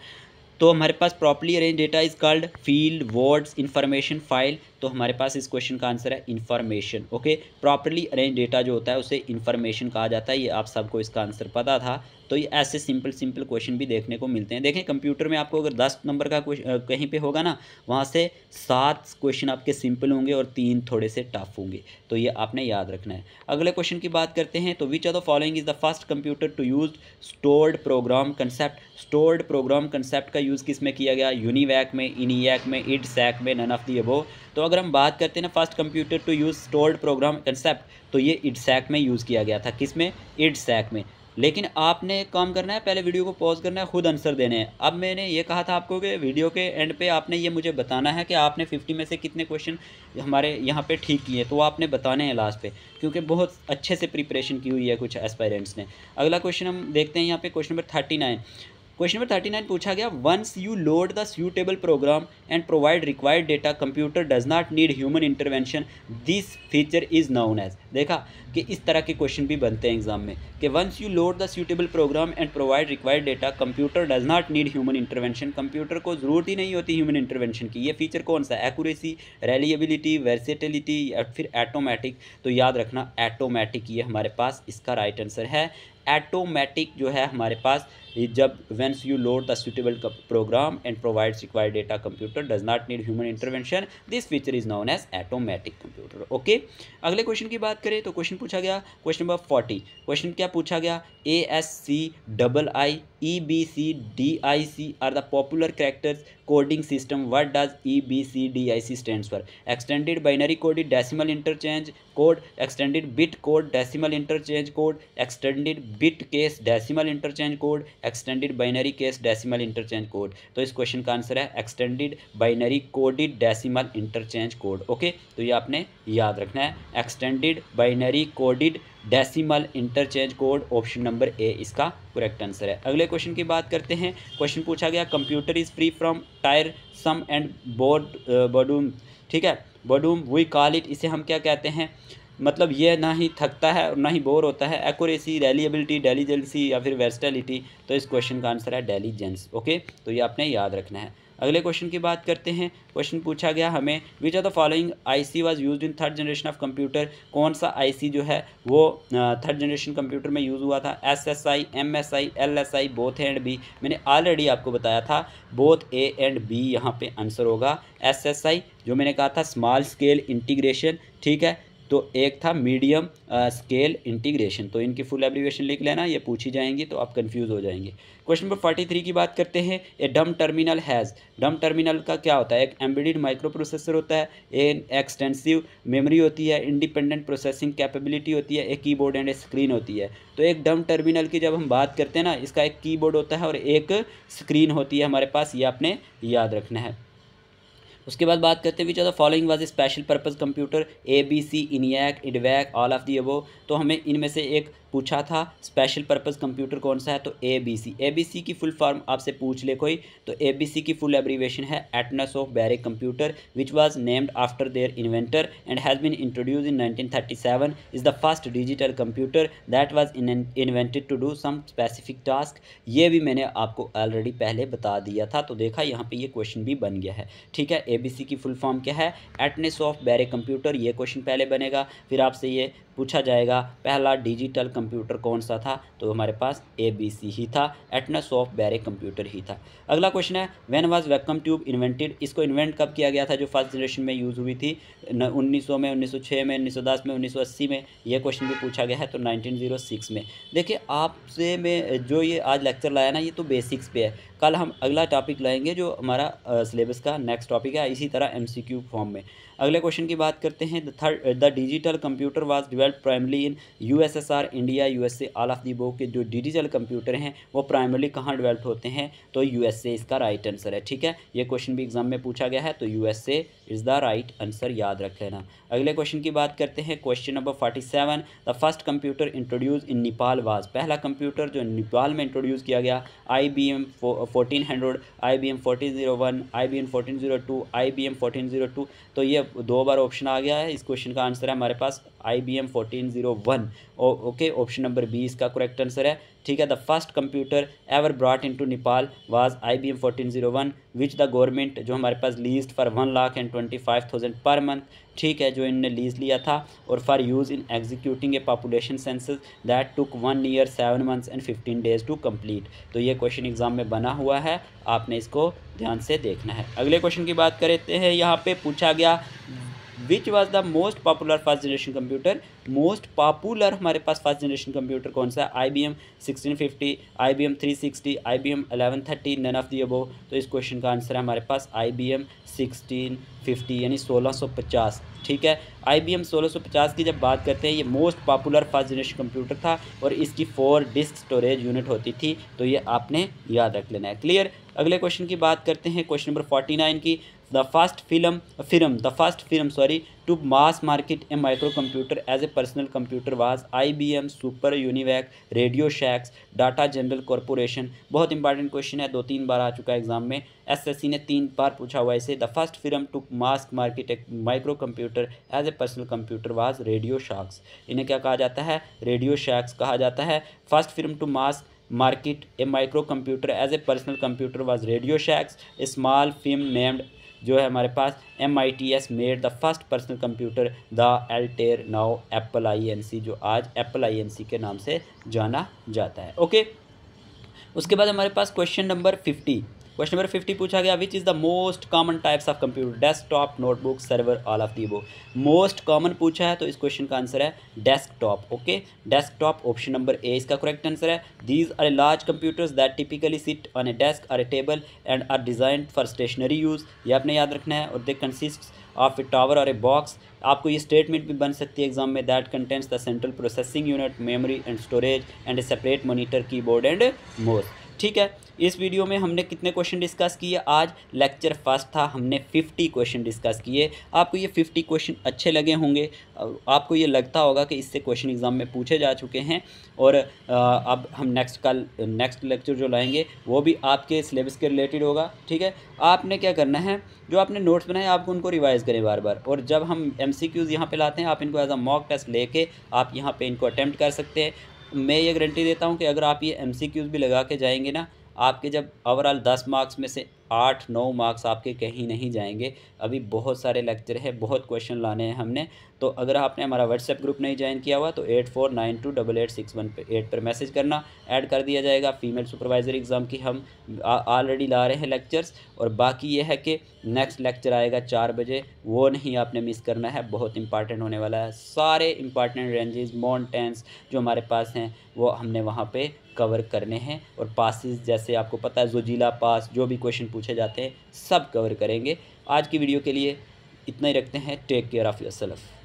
तो हमारे पास properly arrange data is called field words information file तो हमारे पास इस क्वेश्चन का आंसर है information okay properly arrange data जो होता है उसे इन्फॉर्मेशन कहा जाता है ये आप सबको इसका आंसर पता था तो ये ऐसे सिंपल सिंपल क्वेश्चन भी देखने को मिलते हैं देखें कंप्यूटर में आपको अगर दस नंबर का कहीं पे होगा ना वहाँ से सात क्वेश्चन आपके सिंपल होंगे और तीन थोड़े से टफ होंगे तो ये आपने याद रखना है अगले क्वेश्चन की बात करते हैं तो which are the following is the first computer to use stored program concept stored program concept का यूज़ किस में किया गया यूनिवैक में इनियक में इडसैक में नन ऑफ दी अबो तो अगर हम बात करते हैं ना first computer to use stored program concept तो ये इडसैक में यूज़ किया गया था किस में इडसैक में लेकिन आपने काम करना है पहले वीडियो को पॉज करना है खुद आंसर देने हैं अब मैंने ये कहा था आपको कि वीडियो के एंड पे आपने ये मुझे बताना है कि आपने 50 में से कितने क्वेश्चन हमारे यहाँ पे ठीक किए तो आपने बताने हैं लास्ट पे क्योंकि बहुत अच्छे से प्रिपरेशन की हुई है कुछ एस्पायरेंट्स ने अगला क्वेश्चन हम देखते हैं यहाँ पर question number thirty question number thirty nine पूछा गया once you load the suitable program and provide required data computer does not need human intervention this feature is known as देखा कि इस तरह के क्वेश्चन भी बनते हैं एग्जाम में कि once you load the suitable program and provide required data computer does not need human intervention computer को ज़रूरत ही नहीं होती ह्यूमन इंटरवेंशन की ये फीचर कौन सा एक्यूरेसी रेलिएबिलिटी वर्सेटिलिटी या फिर एटोमेटिक तो याद रखना एटोमेटिक ये हमारे पास इसका राइट आंसर है ऐटोमेटिक जो है हमारे पास जब once you load the suitable program and provides required data computer does not need human intervention this feature is known as automatic computer okay अगले क्वेश्चन की बात करें तो क्वेश्चन पूछा गया क्वेश्चन नंबर फोर्टी क्वेश्चन क्या पूछा गया A S C double I E B C D I C are the popular characters coding system what does E B C D I C stand for extended binary coded decimal interchange code extended bit code decimal interchange code extended bit case decimal interchange code extended binary case decimal interchange code तो इस question का answer है extended binary coded decimal interchange code okay तो ये आपने याद रखना है extended binary coded decimal interchange code option number A इसका करेक्ट आंसर है अगले क्वेश्चन की बात करते हैं क्वेश्चन पूछा गया computer is free from tiresome and bored boredom ठीक है बडूम वी कॉल इट इसे हम क्या कहते हैं मतलब यह ना ही थकता है और ना ही बोर होता है एक्यूरेसी रैलीबिलिटी डेलीजेंसी या फिर वेस्टेलिटी तो इस क्वेश्चन का आंसर है डेलीजेंस ओके तो ये आपने याद रखना है अगले क्वेश्चन की बात करते हैं क्वेश्चन पूछा गया हमें which are the following IC was used in third generation of computer कौन सा आईसी जो है वो थर्ड जनरेशन कंप्यूटर में यूज़ हुआ था SSI MSI LSI both and B मैंने ऑलरेडी आपको बताया था बोथ ए एंड बी यहाँ पे आंसर होगा एसएसआई जो मैंने कहा था स्मॉल स्केल इंटीग्रेशन ठीक है तो एक था मीडियम स्केल इंटीग्रेशन तो इनकी फुल एब्रीवेशन लिख लेना ये पूछी जाएंगी तो आप कंफ्यूज हो जाएंगे क्वेश्चन नंबर फोर्टी थ्री की बात करते हैं ए डम टर्मिनल हैज़ डम टर्मिनल का क्या होता है एक एम्बेडेड माइक्रो प्रोसेसर होता है ए एक्सटेंसिव मेमोरी होती है इंडिपेंडेंट प्रोसेसिंग कैपेबिलिटी होती है एक कीबोर्ड एंड स्क्रीन होती है तो एक डम टर्मिनल की जब हम बात करते हैं ना इसका एक कीबोर्ड होता है और एक स्क्रीन होती है हमारे पास ये आपने याद रखना है उसके बाद बात करते हुए चलो following was special purpose computer A B C ENIAC EDVAC all of the above तो हमें इनमें से एक पूछा था स्पेशल पर्पस कंप्यूटर कौन सा है तो ए बी सी ए बी सी की फुल फॉर्म आपसे पूछ ले कोई तो ए बी सी की फुल एब्रीवेशन है Atanasoff Berry computer which was named after their inventor and has been introduce in nineteen thirty seven is the first digital computer that was invented to do some specific task ये भी मैंने आपको already पहले बता दिया था तो देखा यहाँ पर यह क्वेश्चन भी बन गया है ठीक है ए बी सी की फुल फॉर्म क्या है एटनेस ऑफ बैरे कंप्यूटर ये क्वेश्चन पहले बनेगा फिर आपसे ये पूछा जाएगा पहला डिजिटल कंप्यूटर कौन सा था तो हमारे पास ए बी सी ही था एटनस ऑफ बैरे कंप्यूटर ही था अगला क्वेश्चन है when was vacuum tube invented इसको इन्वेंट कब किया गया था जो फर्स्ट जनरेशन में यूज़ हुई थी उन्नीस में उन्नीस में उन्नीस में उन्नीस में यह क्वेश्चन भी पूछा गया है तो नाइनटीन में देखिए आपसे में जो ये आज लेक्चर लाया ना ये तो बेसिक्स पे है कल हम अगला टॉपिक लाएंगे जो हमारा सिलेबस का नेक्स्ट टॉपिक है इसी तरह एम फॉर्म में अगले क्वेश्चन की बात करते हैं third third the digital computer was develop primary in USSR India USA all of the above के जो डिजिटल कंप्यूटर हैं वो प्राइमरली कहाँ डिवेल्प होते हैं तो यूएसए इसका राइट आंसर है ठीक है ये क्वेश्चन भी एग्जाम में पूछा गया है तो USA is the right answer याद रख लेना अगले क्वेश्चन की बात करते हैं question number forty seven the first computer introduce in Nepal was पहला कंप्यूटर जो नेपाल में इंट्रोड्यूस किया गया I B M fourteen hundred I B M fourteen zero one I B M fourteen zero two I B M fourteen zero two तो ये दो बार option आ गया है इस क्वेश्चन का आंसर है हमारे पास I B M fourteen zero one okay option number B इसका करेक्ट आंसर है ठीक है the first computer ever brought in to Nepal was I B M fourteen zero one which the government जो हमारे पास lease for one lakh and twenty five thousand per month ठीक है जो इनने लीज लिया था और for use in executing a population census that took one year seven months and fifteen days to complete तो ये क्वेश्चन एग्जाम में बना हुआ है आपने इसको ध्यान से देखना है अगले क्वेश्चन की बात करते तो हैं यहाँ पे पूछा गया which was the most popular first generation computer most popular हमारे पास फर्स्ट जनरेशन कंप्यूटर कौन सा I B M sixteen fifty I B M three sixty I B M eleven thirty none of the above तो इस question का answer है हमारे पास I B M sixteen fifty यानी सोलह सौ पचास ठीक है आई बी एम सोलह सौ पचास की जब बात करते हैं ये most popular first generation computer था और इसकी फोर डिस्क स्टोरेज यूनिट होती थी तो ये आपने याद रख लेना है क्लियर अगले क्वेश्चन की बात करते हैं क्वेश्चन नंबर फोर्टी नाइन की the first firm firm the first firm sorry to mass market a micro computer as a personal computer was I B M super UNIVAC Radio Shacks data general corporation बहुत important question है दो तीन बार आ चुका है exam में S S सी ने तीन बार पूछा हुआ इसे the first firm to mass market a micro computer as a personal computer was Radio Shacks इन्हें क्या कहा जाता है रेडियो शैक्स कहा जाता है first firm to mass market a micro computer as a personal computer was Radio Shacks a small firm named जो है हमारे पास M I T S made the first personal computer the Altair now Apple I N C जो आज Apple I N सी के नाम से जाना जाता है ओके उसके बाद हमारे पास question number fifty question number fifty पूछा गया which is the most common types of computer desktop notebook server all of the वो मोस्ट कॉमन पूछा है तो इस क्वेश्चन का आंसर है desktop okay desktop option number A इसका करेक्ट आंसर है these are a large computers that typically sit on a desk or a table and are design for stationary use ये आपने याद रखना है और they consist of a tower और a box आपको ये स्टेटमेंट भी बन सकती है एग्जाम में that contents the central processing unit memory and storage and a separate monitor board and most ठीक है इस वीडियो में हमने कितने क्वेश्चन डिस्कस किए आज लेक्चर फर्स्ट था हमने 50 क्वेश्चन डिस्कस किए आपको ये 50 क्वेश्चन अच्छे लगे होंगे आपको ये लगता होगा कि इससे क्वेश्चन एग्ज़ाम में पूछे जा चुके हैं और अब हम नेक्स्ट कल नेक्स्ट लेक्चर जो लाएंगे वो भी आपके सिलेबस के रिलेटेड होगा ठीक है आपने क्या करना है जो आपने नोट्स बनाए आपको उनको रिवाइज़ करें बार बार और जब हम एम सी क्यूज़ यहाँ पर लाते हैं आप इनको एज अ मॉक टेस्ट लेके आप यहाँ पर इनको अटैम्प्ट कर सकते हैं मैं ये गारंटी देता हूँ कि अगर आप ये एम भी लगा के जाएंगे ना आपके जब ओवरऑल दस मार्क्स में से आठ नौ मार्क्स आपके कहीं नहीं जाएंगे अभी बहुत सारे लेक्चर है बहुत क्वेश्चन लाने हैं हमने तो अगर आपने हमारा व्हाट्सएप ग्रुप नहीं ज्वाइन किया हुआ तो eight four nine two double eight six one पे एट पर मैसेज करना ऐड कर दिया जाएगा फीमेल सुपरवाइज़र एग्ज़ाम की हम ऑलरेडी ला रहे हैं लेक्चर्स और बाकी ये है कि नेक्स्ट लेक्चर आएगा चार बजे वो नहीं आपने मिस करना है बहुत इंपॉर्टेंट होने वाला है सारे इंपॉर्टेंट रेंजेस माउंटेंस जो हमारे पास हैं वो हमने वहाँ पर कवर करने हैं और पासिस जैसे आपको पता है जोजीला पास जो भी क्वेश्चन पूछे जाते हैं सब कवर करेंगे आज की वीडियो के लिए इतना ही रखते हैं take care of your self